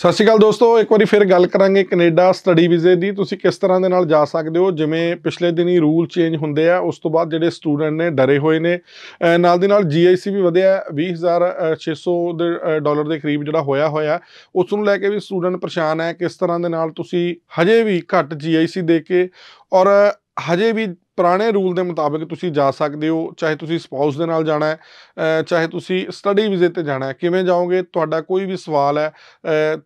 ਸਤਿ ਸ਼੍ਰੀ ਅਕਾਲ ਦੋਸਤੋ ਇੱਕ ਵਾਰੀ ਫਿਰ ਗੱਲ ਕਰਾਂਗੇ ਕੈਨੇਡਾ ਸਟੱਡੀ ਵੀਜ਼ੇ ਦੀ ਤੁਸੀਂ ਕਿਸ ਤਰ੍ਹਾਂ ਦੇ ਨਾਲ ਜਾ ਸਕਦੇ ਹੋ ਜਿਵੇਂ ਪਿਛਲੇ ਦਿਨੀ ਰੂਲ ਚੇਂਜ ਹੁੰਦੇ ਆ ਉਸ ਤੋਂ ਬਾਅਦ ਜਿਹੜੇ ਸਟੂਡੈਂਟ ਨੇ ਡਰੇ ਹੋਏ ਨੇ ਨਾਲ ਦੇ ਨਾਲ ਜੀਆਈਸੀ ਵੀ ਵਧਿਆ 20600 ਦੇ ਡਾਲਰ ਦੇ ਕਰੀਬ ਜਿਹੜਾ ਹੋਇਆ ਹੋਇਆ ਉਸ ਨੂੰ ਲੈ ਕੇ ਵੀ ਸਟੂਡੈਂਟ ਪਰੇਸ਼ਾਨ ਹੈ ਕਿਸ ਤਰ੍ਹਾਂ ਦੇ ਨਾਲ ਤੁਸੀਂ ਹਜੇ ਵੀ ਘੱਟ ਜੀਆਈਸੀ ਦੇ ਕੇ ਔਰ ਹਜੇ ਵੀ ਪੁਰਾਣੇ ਰੂਲ ਦੇ ਮੁਤਾਬਕ ਤੁਸੀਂ ਜਾ ਸਕਦੇ ਹੋ ਚਾਹੇ ਤੁਸੀਂ ਸਪਾਊਸ ਦੇ ਨਾਲ ਜਾਣਾ ਹੈ ਚਾਹੇ ਤੁਸੀਂ ਸਟੱਡੀ ਵੀਜ਼ੇ ਤੇ ਜਾਣਾ ਹੈ ਕਿਵੇਂ ਜਾਓਗੇ ਤੁਹਾਡਾ ਕੋਈ ਵੀ ਸਵਾਲ ਹੈ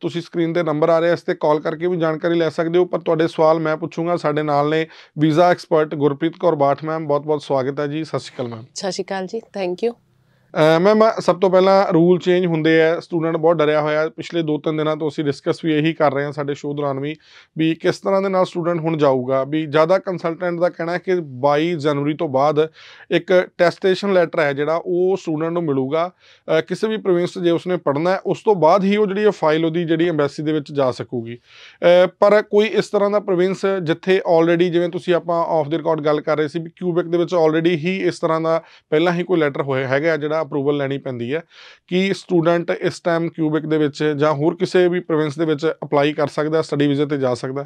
ਤੁਸੀਂ ਸਕਰੀਨ ਤੇ ਨੰਬਰ ਆ ਰਿਹਾ ਇਸ ਤੇ ਕਾਲ ਕਰਕੇ ਵੀ ਜਾਣਕਾਰੀ ਲੈ ਸਕਦੇ ਹੋ ਪਰ ਤੁਹਾਡੇ ਸਵਾਲ ਮੈਂ ਪੁੱਛੂੰਗਾ ਸਾਡੇ ਨਾਲ ਨੇ visa expert Gurpreet Kaur Bath ma'am ਬਹੁਤ ਬਹੁਤ ਸਵਾਗਤ ਹੈ ਜੀ ਸਤਿ ਸ਼੍ਰੀ ਅਕਾਲ ਮੈਮ ਸਤਿ ਸ਼੍ਰੀ ਅਕਾਲ ਜੀ ਥੈਂਕ ਯੂ ਮੈਮ ਸਭ ਤੋਂ ਪਹਿਲਾਂ ਰੂਲ ਚੇਂਜ ਹੁੰਦੇ ਆ ਸਟੂਡੈਂਟ ਬਹੁਤ ਡਰਿਆ ਹੋਇਆ ਪਿਛਲੇ 2-3 ਦਿਨਾਂ ਤੋਂ ਅਸੀਂ ਡਿਸਕਸ ਵੀ ਇਹੀ ਕਰ ਰਹੇ ਹਾਂ ਸਾਡੇ ਸ਼ੋਅ ਦੌਰਾਨ ਵੀ ਵੀ ਕਿਸ ਤਰ੍ਹਾਂ ਦੇ ਨਾਲ ਸਟੂਡੈਂਟ ਹੁਣ ਜਾਊਗਾ ਵੀ ਜ਼ਿਆਦਾ ਕੰਸਲਟੈਂਟ ਦਾ ਕਹਿਣਾ ਹੈ ਕਿ 22 ਜਨਵਰੀ ਤੋਂ ਬਾਅਦ ਇੱਕ ਟੈਸਟੇਸ਼ਨ ਲੈਟਰ ਹੈ ਜਿਹੜਾ ਉਹ ਸਟੂਡੈਂਟ ਨੂੰ ਮਿਲੂਗਾ ਕਿਸੇ ਵੀ ਪ੍ਰੋਵਿੰਸ ਜੇ ਉਸਨੇ ਪੜਨਾ ਹੈ ਉਸ ਤੋਂ ਬਾਅਦ ਹੀ ਉਹ ਜਿਹੜੀ ਫਾਈਲ ਉਹਦੀ ਜਿਹੜੀ ਐਮਬੈਸੀ ਦੇ ਵਿੱਚ ਜਾ ਸਕੂਗੀ ਪਰ ਕੋਈ ਇਸ ਤਰ੍ਹਾਂ ਦਾ ਪ੍ਰੋਵਿੰਸ ਜਿੱਥੇ ਆਲਰੇਡੀ ਜਿਵੇਂ ਤੁਸੀਂ ਆਪਾਂ ਆਫ ਦੀ ਰਿਕਾਰਡ ਗੱਲ ਕਰ ਰਹੇ ਸੀ ਵੀ ਕਿਊਬਿਕ ਦੇ ਵਿੱਚ ਆਲਰੇਡੀ ਹੀ ਇਸ ਤਰ੍ਹਾਂ ਦਾ ਪਹਿਲਾਂ ਹੀ ਕੋਈ ਲੈਟਰ ਹੋਇਆ ਹੈਗਾ ਜਿਹੜਾ ਅਪਰੂਵਲ ਲੈਣੀ ਪੈਂਦੀ ਹੈ ਕਿ ਸਟੂਡੈਂਟ ਇਸ ਟਾਈਮ ਕਿਊਬਿਕ ਦੇ ਵਿੱਚ ਜਾਂ ਹੋਰ ਕਿਸੇ ਵੀ ਪ੍ਰੋਵਿੰਸ ਦੇ ਵਿੱਚ ਅਪਲਾਈ ਕਰ ਸਕਦਾ ਸਟੱਡੀ ਵੀਜ਼ੇ ਤੇ ਜਾ ਸਕਦਾ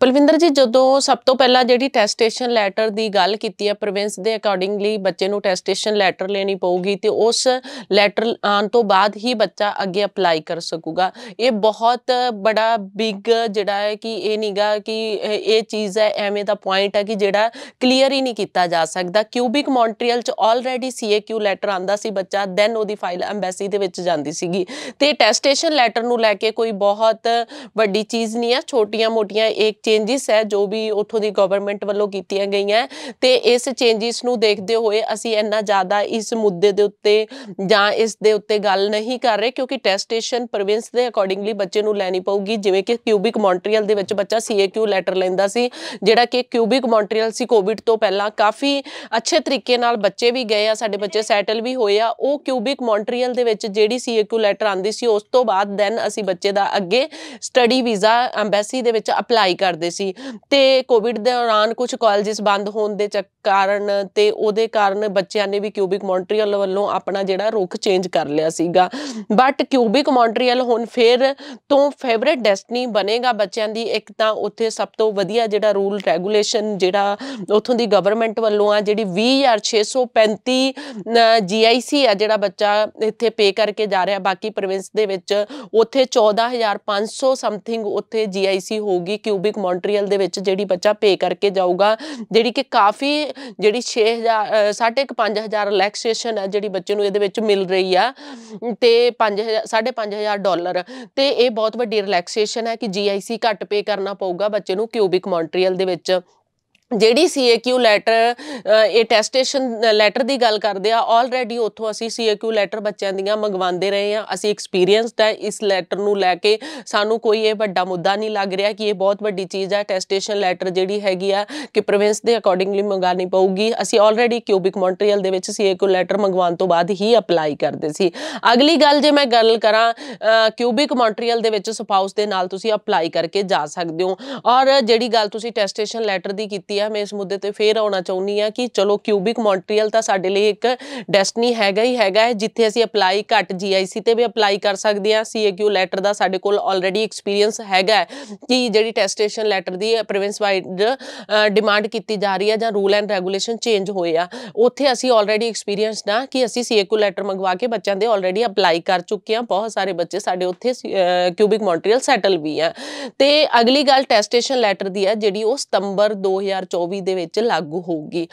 ਪਲਵਿੰਦਰ ਜੀ ਜਦੋਂ ਸਭ ਤੋਂ ਪਹਿਲਾਂ ਜਿਹੜੀ ਟੈਸਟੇਸ਼ਨ ਲੈਟਰ ਦੀ ਗੱਲ ਕੀਤੀ ਹੈ ਪ੍ਰੋਵਿੰਸ ਦੇ ਅਕੋਰਡਿੰਗਲੀ ਬੱਚੇ ਨੂੰ ਟੈਸਟੇਸ਼ਨ ਲੈਟਰ ਲੈਣੀ ਪਊਗੀ ਤੇ ਉਸ ਲੈਟਰ ਆਉਣ ਤੋਂ ਬਾਅਦ ਹੀ ਬੱਚਾ ਅੱਗੇ ਅਪਲਾਈ ਕਰ ਸਕੂਗਾ ਇਹ ਬਹੁਤ ਬੜਾ ਬਿਗ ਜਿਹੜਾ ਹੈ ਕਿ ਇਹ ਨਹੀਂਗਾ ਕਿ ਇਹ ਚੀਜ਼ ਹੈ ਐਵੇਂ ਦਾ ਪੁਆਇੰਟ ਹੈ ਕਿ ਜਿਹੜਾ ਕਲੀਅਰ ਹੀ ਨਹੀਂ ਕੀਤਾ ਜਾ ਸਕਦਾ ਕਿਊਬਿਕ ਮੌਂਟਰੀਅਲ ਚ ਆਲਰੇਡੀ ਸੀਏਕਿਊ ਲੈਟਰ ਆਂਦਾ ਸੀ ਬੱਚਾ ਦੈਨ ਉਹਦੀ ਫਾਈਲ ਐਮਬੈਸੀ ਦੇ ਵਿੱਚ ਜਾਂਦੀ ਸੀਗੀ ਤੇ ਟੈਸਟੇਸ਼ਨ ਲੈਟਰ ਨੂੰ ਲੈ ਕੇ ਕੋਈ ਬਹੁਤ ਵੱਡੀ ਚੀਜ਼ ਨਹੀਂ ਹੈ ਛੋਟੀਆਂ-ਮੋਟੀਆਂ ਇੱਕ ਚੇਂਜਸ ਹੈ ਜੋ ਵੀ ਉੱਥੋਂ ਦੀ ਗਵਰਨਮੈਂਟ ਵੱਲੋਂ ਕੀਤੀਆਂ ਗਈਆਂ ਤੇ ਇਸ ਚੇਂਜਸ ਨੂੰ ਦੇਖਦੇ ਹੋਏ ਅਸੀਂ ਇੰਨਾ ਜ਼ਿਆਦਾ ਇਸ ਮੁੱਦੇ ਦੇ ਉੱਤੇ ਜਾਂ ਇਸ ਦੇ ਉੱਤੇ ਗੱਲ ਨਹੀਂ ਕਰ ਰਹੇ ਕਿਉਂਕਿ ਟੈਸਟੇਸ਼ਨ ਪ੍ਰੋਵਿੰਸ ਦੇ ਅਕੋਰਡਿੰਗਲੀ ਬੱਚੇ ਨੂੰ ਲੈਣੀ ਪਊਗੀ ਜਿਵੇਂ ਕਿ ਕਿਊਬਿਕ ਮੌਂਟਰੀਅਲ ਦੇ ਵਿੱਚ ਬੱਚਾ ਸੀਏਕਿਊ ਲੈਟਰ ਲੈਂਦਾ ਸੀ ਜਿਹੜਾ ਕਿ ਕਿਊਬਿਕ ਮੌਂਟਰੀਅਲ ਸੀ ਕੋਵਿਡ ਤੋਂ ਪਹਿਲਾਂ ਕਾਫੀ ਅੱਛੇ ਤਰੀਕੇ ਨਾਲ ਬੱਚੇ ਵੀ ਗਏ ਆ ਸਾਡੇ ਬੱਚੇ ਸੈਟਲ ਵੀ ਹੋਏ ਆ ਉਹ ਕਿਊਬਿਕ ਮੌਂਟਰੀਅਲ ਦੇ ਵਿੱਚ ਜਿਹੜੀ ਸੀਏਕਿਊ ਲੈਟਰ ਆਂਦੀ ਸੀ ਉਸ ਤੋਂ ਬਾਅਦ ਦੈਨ ਅਸੀਂ ਬੱਚੇ ਦਾ ਅੱਗੇ ਸਟੱਡੀ ਵੀਜ਼ਾ ਐਮਬੈਸੀ ਦੇ ਵਿੱਚ ਅਪਲਾਈ ਕਰ ਕਰਦੇ ਸੀ ਤੇ ਕੋਵਿਡ ਦੇ ਦੌਰਾਨ ਕੁਝ ਕਾਲਜਸ ਬੰਦ ਹੋਣ ਦੇ ਕਾਰਨ ਤੇ ਉਹਦੇ ਕਾਰਨ ਬੱਚਿਆਂ ਨੇ ਵੀ ਕਿਊਬਿਕ ਮੌਂਟਰੀਅਲ ਵੱਲੋਂ ਆਪਣਾ ਜਿਹੜਾ ਰੁਖ ਚੇਂਜ ਕਰ ਲਿਆ ਸੀਗਾ ਬਟ ਕਿਊਬਿਕ ਮੌਂਟਰੀਅਲ ਹੁਣ ਫੇਰ ਤੋਂ ਫੇਵਰਿਟ ਡੈਸਟਨੀ ਬਣੇਗਾ ਬੱਚਿਆਂ ਦੀ ਇੱਕ ਤਾਂ ਉੱਥੇ ਸਭ ਤੋਂ ਵਧੀਆ ਜਿਹੜਾ ਰੂਲ ਰੈਗੂਲੇਸ਼ਨ ਜਿਹੜਾ ਉਥੋਂ ਦੀ ਗਵਰਨਮੈਂਟ ਵੱਲੋਂ ਆ ਜਿਹੜੀ 20635 ਜੀਆਈਸੀ ਆ ਜਿਹੜਾ ਬੱਚਾ ਇੱਥੇ ਪੇ ਕਰਕੇ ਜਾ ਰਿਹਾ ਬਾਕੀ ਪ੍ਰੋਵਿੰਸ ਦੇ ਵਿੱਚ ਉੱਥੇ 14500 ਸਮਥਿੰਗ ਉੱਥੇ ਜੀਆਈਸੀ ਹੋਊਗੀ ਕਿਊਬਿਕ ਮੌਂਟਰੀਅਲ ਦੇ ਵਿੱਚ ਜਿਹੜੀ ਬੱਚਾ ਪੇ ਕਰਕੇ ਜਾਊਗਾ ਜਿਹੜੀ ਕਿ ਕਾਫੀ ਜਿਹੜੀ 6000 5000 ਰਿਲੈਕਸੇਸ਼ਨ ਹੈ ਜਿਹੜੀ ਬੱਚੇ ਨੂੰ ਇਹਦੇ ਵਿੱਚ ਮਿਲ ਰਹੀ ਆ ਤੇ 5000 5000 ਡਾਲਰ ਤੇ ਇਹ ਬਹੁਤ ਵੱਡੀ ਰਿਲੈਕਸੇਸ਼ਨ ਹੈ ਕਿ ਜੀਆਈਸੀ ਘੱਟ ਪੇ ਕਰਨਾ ਪਊਗਾ ਬੱਚੇ ਨੂੰ ਕਿਊਬਿਕ ਮੌਂਟਰੀਅਲ ਦੇ ਵਿੱਚ ਜਿਹੜੀ ਸੀਏਕਿਊ ਲੈਟਰ ਇਹ ਟੈਸਟੇਸ਼ਨ ਲੈਟਰ ਦੀ ਗੱਲ ਕਰਦੇ ਆ ਆਲਰੇਡੀ ਉੱਥੋਂ ਅਸੀਂ ਸੀਏਕਿਊ ਲੈਟਰ ਬੱਚਿਆਂ ਦੀਆਂ ਮੰਗਵਾਉਂਦੇ ਰਹੇ ਆ ਅਸੀਂ ਐਕਸਪੀਰੀਅੰਸਡ ਆ ਇਸ ਲੈਟਰ ਨੂੰ ਲੈ ਕੇ ਸਾਨੂੰ ਕੋਈ ਇਹ ਵੱਡਾ ਮੁੱਦਾ ਨਹੀਂ ਲੱਗ ਰਿਹਾ ਕਿ ਇਹ ਬਹੁਤ ਵੱਡੀ ਚੀਜ਼ ਆ ਟੈਸਟੇਸ਼ਨ ਲੈਟਰ ਜਿਹੜੀ ਹੈਗੀ ਆ ਕਿ ਪ੍ਰੋਵਿੰਸ ਦੇ ਅਕੋਰਡਿੰਗਲੀ ਮੰਗਾਣੀ ਪਊਗੀ ਅਸੀਂ ਆਲਰੇਡੀ ਕਿਊਬਿਕ ਮੌਂਟਰੀਅਲ ਦੇ ਵਿੱਚ ਸੀਏਕਿਊ ਲੈਟਰ ਮੰਗਵਾਉਣ ਤੋਂ ਬਾਅਦ ਹੀ ਅਪਲਾਈ ਕਰਦੇ ਸੀ ਅਗਲੀ ਗੱਲ ਜੇ ਮੈਂ ਗੱਲ ਕਰਾਂ ਕਿਊਬਿਕ ਮੌਂਟਰੀਅਲ ਦੇ ਵਿੱਚ ਸਪਾਊਸ ਦੇ ਨਾਲ ਤੁਸੀਂ ਅਪਲਾਈ ਕਰਕੇ ਜਾ ਸਕਦੇ ਹੋ ਔਰ ਜਿਹੜੀ ਗੱਲ ਤੁਸੀਂ ਟੈਸਟੇਸ਼ਨ ਲੈਟਰ ਦੀ ਕੀਤੀ ਕੀਤੀ ਆ ਮੈਂ ਇਸ ਮੁੱਦੇ ਤੇ ਫੇਰ ਆਉਣਾ ਚਾਹੁੰਦੀ ਆ ਕਿ ਚਲੋ ਕਿਊਬਿਕ ਮੌਂਟਰੀਅਲ ਤਾਂ ਸਾਡੇ ਲਈ ਇੱਕ ਡੈਸਟਨੀ ਹੈਗਾ ਹੀ ਹੈਗਾ ਜਿੱਥੇ ਅਸੀਂ ਅਪਲਾਈ ਘੱਟ ਜੀਆਈਸੀ ਤੇ ਵੀ ਅਪਲਾਈ ਕਰ ਸਕਦੇ ਆ ਸੀਏਕਿਊ ਲੈਟਰ ਦਾ ਸਾਡੇ ਕੋਲ ਆਲਰੇਡੀ ਐਕਸਪੀਰੀਅੰਸ ਹੈਗਾ ਕਿ ਜਿਹੜੀ ਟੈਸਟੇਸ਼ਨ ਲੈਟਰ ਦੀ ਪ੍ਰੋਵਿੰਸ ਵਾਈਡ ਡਿਮਾਂਡ ਕੀਤੀ ਜਾ ਰਹੀ ਆ ਜਾਂ ਰੂਲ ਐਂਡ ਰੈਗੂਲੇਸ਼ਨ ਚੇਂਜ ਹੋਏ ਆ ਉੱਥੇ ਅਸੀਂ ਆਲਰੇਡੀ ਐਕਸਪੀਰੀਅੰਸ ਨਾ ਕਿ ਅਸੀਂ ਸੀਏਕਿਊ ਲੈਟਰ ਮੰਗਵਾ ਕੇ ਬੱਚਿਆਂ ਦੇ ਆਲਰੇਡੀ ਅਪਲਾਈ ਕਰ ਚੁੱਕੇ ਆ ਬਹੁਤ ਸਾਰੇ ਬੱਚੇ ਸਾਡੇ ਉੱਥੇ ਕਿਊਬਿਕ ਮੌਂਟਰੀਅਲ ਸੈਟਲ ਵੀ ਆ ਤੇ ਅਗਲੀ ਗੱਲ ਟੈਸਟੇਸ਼ਨ ਲੈਟਰ ਦੀ ਆ ਜਿਹੜੀ ਉਹ ਸਤੰਬਰ 2024 ਦੇ ਵਿੱਚ ਲਾਗੂ ਹੋਊਗੀ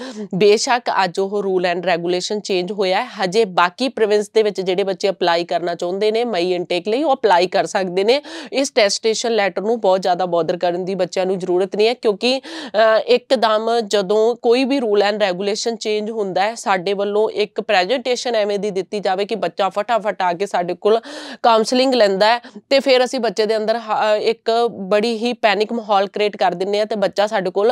ਬੇਸ਼ੱਕ ਅੱਜ ਉਹ ਰੂਲ ਐਂਡ ਰੈਗੂਲੇਸ਼ਨ ਚੇਂਜ ਹੋਇਆ ਹੈ ਹਜੇ ਬਾਕੀ ਪ੍ਰੋਵਿੰਸ ਦੇ ਵਿੱਚ ਜਿਹੜੇ ਬੱਚੇ ਅਪਲਾਈ ਕਰਨਾ ਚਾਹੁੰਦੇ ਨੇ ਮਈ ਇਨਟੇਕ ਲਈ ਉਹ ਅਪਲਾਈ ਕਰ ਸਕਦੇ ਨੇ ਇਸ ਟੈਸਟੇਸ਼ਨ ਲੈਟਰ ਨੂੰ ਬਹੁਤ ਜ਼ਿਆਦਾ ਬਾਦਰ ਕਰਨ ਦੀ ਬੱਚਿਆਂ ਨੂੰ ਜ਼ਰੂਰਤ ਨਹੀਂ ਹੈ ਕਿਉਂਕਿ ਇੱਕਦਮ ਜਦੋਂ ਕੋਈ ਵੀ ਰੂਲ ਐਂਡ ਰੈਗੂਲੇਸ਼ਨ ਚੇਂਜ ਹੁੰਦਾ ਹੈ ਸਾਡੇ ਵੱਲੋਂ ਇੱਕ ਪ੍ਰੈਜੈਂਟੇਸ਼ਨ ਐਵੇਂ ਦੀ ਦਿੱਤੀ ਜਾਵੇ ਕਿ ਬੱਚਾ ਫਟਾਫਟ ਆ ਕੇ ਸਾਡੇ ਕੋਲ ਕਾਉਂਸਲਿੰਗ ਲੈਂਦਾ ਹੈ ਤੇ ਫਿਰ ਅਸੀਂ ਬੱਚੇ ਦੇ ਅੰਦਰ ਇੱਕ ਬੜੀ ਹੀ ਪੈਨਿਕ ਮਾਹੌਲ ਕ੍ਰੀਏਟ ਕਰ ਦਿੰਨੇ ਆ ਤੇ ਬੱਚਾ ਸਾਡੇ ਕੋਲ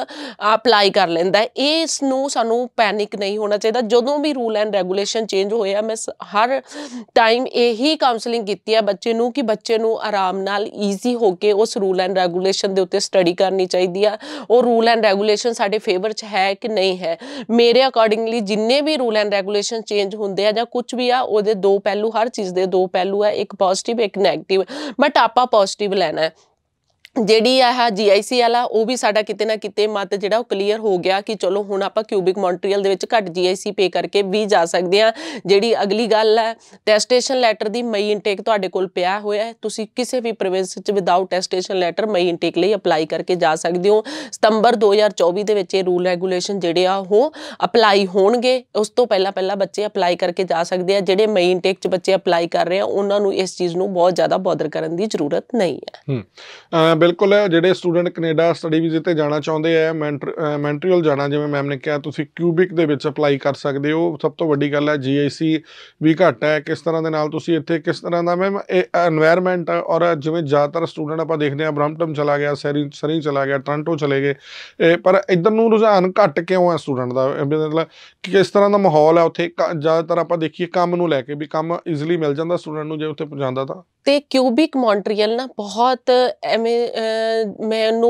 ਅਪਲਾਈ ਕਰ ਲੈਂਦਾ ਇਸ ਨੂੰ ਸਾਨੂੰ ਪੈਨਿਕ ਨਹੀਂ ਹੋਣਾ ਚਾਹੀਦਾ ਜਦੋਂ ਵੀ ਰੂਲ ਐਂਡ ਰੈਗੂਲੇਸ਼ਨ ਚੇਂਜ ਹੋਏ ਆ ਮੈਂ ਹਰ ਟਾਈਮ ਇਹੀ ਕਾਉਂਸਲਿੰਗ ਕੀਤੀ ਆ ਬੱਚੇ ਨੂੰ ਕਿ ਬੱਚੇ ਨੂੰ ਆਰਾਮ ਨਾਲ ਈਜ਼ੀ ਹੋ ਕੇ ਉਸ ਰੂਲ ਐਂਡ ਰੈਗੂਲੇਸ਼ਨ ਦੇ ਉੱਤੇ ਸਟੱਡੀ ਕਰਨੀ ਚਾਹੀਦੀ ਆ ਉਹ ਰੂਲ ਐਂਡ ਰੈਗੂਲੇਸ਼ਨ ਸਾਡੇ ਫੇਵਰ 'ਚ ਹੈ ਕਿ ਨਹੀਂ ਹੈ ਮੇਰੇ ਅਕੋਰਡਿੰਗਲੀ ਜਿੰਨੇ ਵੀ ਰੂਲ ਐਂਡ ਰੈਗੂਲੇਸ਼ਨ ਚੇਂਜ ਹੁੰਦੇ ਆ ਜਾਂ ਕੁਝ ਵੀ ਆ ਉਹਦੇ ਦੋ ਪਹਿਲੂ ਹਰ ਚੀਜ਼ ਦੇ ਦੋ ਪਹਿਲੂ ਆ ਇੱਕ ਪੋਜ਼ਿਟਿਵ ਇੱਕ ਨੈਗੇਟਿਵ ਬਟ ਆਪਾਂ ਪੋਜ਼ਿਟਿਵ ਲੈਣਾ ਹੈ ਜਿਹੜੀ ਹਾ ਜੀਆਈਸੀ ਵਾਲਾ ਉਹ ਵੀ ਸਾਡਾ ਕਿਤੇ ਨਾ ਕਿਤੇ ਮਤ ਜਿਹੜਾ ਉਹ ਕਲੀਅਰ ਹੋ ਗਿਆ ਕਿ ਚਲੋ ਹੁਣ ਆਪਾਂ ਕਿਊਬਿਕ ਮੌਂਟਰੀਅਲ ਦੇ ਵਿੱਚ ਘੱਟ ਜੀਆਈਸੀ ਪੇ ਕਰਕੇ ਵੀ ਜਾ ਸਕਦੇ ਆ ਜਿਹੜੀ ਅਗਲੀ ਗੱਲ ਹੈ ਟੈਸਟੇਸ਼ਨ ਲੈਟਰ ਦੀ ਮਈ ਇਨਟੇਕ ਤੁਹਾਡੇ ਕੋਲ ਪਿਆ ਹੋਇਆ ਹੈ ਤੁਸੀਂ ਕਿਸੇ ਵੀ ਪ੍ਰੋਵਿੰਸ ਵਿੱਚ ਵਿਦਆਊਟ ਟੈਸਟੇਸ਼ਨ ਲੈਟਰ ਮਈ ਇਨਟੇਕ ਲਈ ਅਪਲਾਈ ਕਰਕੇ ਜਾ ਸਕਦੇ ਹੋ ਸਤੰਬਰ 2024 ਦੇ ਵਿੱਚ ਇਹ ਰੂਲ ਰੈਗੂਲੇਸ਼ਨ ਜਿਹੜੇ ਆ ਉਹ ਅਪਲਾਈ ਹੋਣਗੇ ਉਸ ਤੋਂ ਪਹਿਲਾਂ ਪਹਿਲਾਂ ਬੱਚੇ ਅਪਲਾਈ ਕਰਕੇ ਜਾ ਸਕਦੇ ਆ ਜਿਹੜੇ ਮਈ ਇਨਟੇਕ 'ਚ ਬੱਚੇ ਅਪਲਾਈ ਕਰ ਰਹੇ ਆ ਉਹਨਾਂ ਨੂੰ ਇਸ ਚੀਜ਼ ਨੂੰ ਬਹੁਤ ਜ਼ਿਆਦਾ ਬੋਦਰ ਕਰਨ ਦੀ ਜ਼ਰੂਰਤ ਨਹੀਂ ਹੈ ਬਿਲਕੁਲ ਜਿਹੜੇ ਸਟੂਡੈਂਟ ਕੈਨੇਡਾ ਸਟੱਡੀ ਵੀਜ਼ੇ ਤੇ ਜਾਣਾ ਚਾਹੁੰਦੇ ਆ ਮੈਂਟਰੀਅਲ ਜਾਣਾ ਜਿਵੇਂ ਮੈਮ ਨੇ ਕਿਹਾ ਤੁਸੀਂ ਕਿਊਬਿਕ ਦੇ ਵਿੱਚ ਅਪਲਾਈ ਕਰ ਸਕਦੇ ਹੋ ਸਭ ਤੋਂ ਵੱਡੀ ਗੱਲ ਹੈ ਜੀਆਈਸੀ ਵੀ ਘੱਟ ਹੈ ਕਿਸ ਤਰ੍ਹਾਂ ਦੇ ਨਾਲ ਤੁਸੀਂ ਇੱਥੇ ਕਿਸ ਤਰ੍ਹਾਂ ਦਾ ਮੈਮ এনवायरमेंट ਔਰ ਜਿਵੇਂ ਜ਼ਿਆਦਾਤਰ ਸਟੂਡੈਂਟ ਆਪਾਂ ਦੇਖਦੇ ਆ ਬ੍ਰੈਂਪਟਨ ਚਲਾ ਗਿਆ ਸਰੀ ਸਰੀ ਚਲਾ ਗਿਆ ਟ੍ਰਾਂਟੋ ਚਲੇ ਗਏ ਪਰ ਇਧਰ ਨੂੰ ਰੁਝਾਨ ਘੱਟ ਕਿਉਂ ਹੈ ਸਟੂਡੈਂਟ ਦਾ ਮਤਲਬ ਕਿਸ ਤਰ੍ਹਾਂ ਦਾ ਮਾਹੌਲ ਹੈ ਉੱਥੇ ਜ਼ਿਆਦਾਤਰ ਆਪਾਂ ਦੇਖੀਏ ਕੰਮ ਨੂੰ ਲੈ ਕੇ ਵੀ ਕੰਮ ਈਜ਼ੀਲੀ ਮਿਲ ਜਾਂਦਾ ਸਟੂਡੈਂਟ ਨੂੰ ਜੇ ਉੱਥੇ ਪਹੁੰਚਾਂਦਾ ਤਾਂ ਤੇ ਕਿਊਬਿਕ ਮੌਂਟਰੀਅਲ ਨਾ ਬਹੁਤ ਐਵੇਂ ਮੈਂ ਉਹਨੂੰ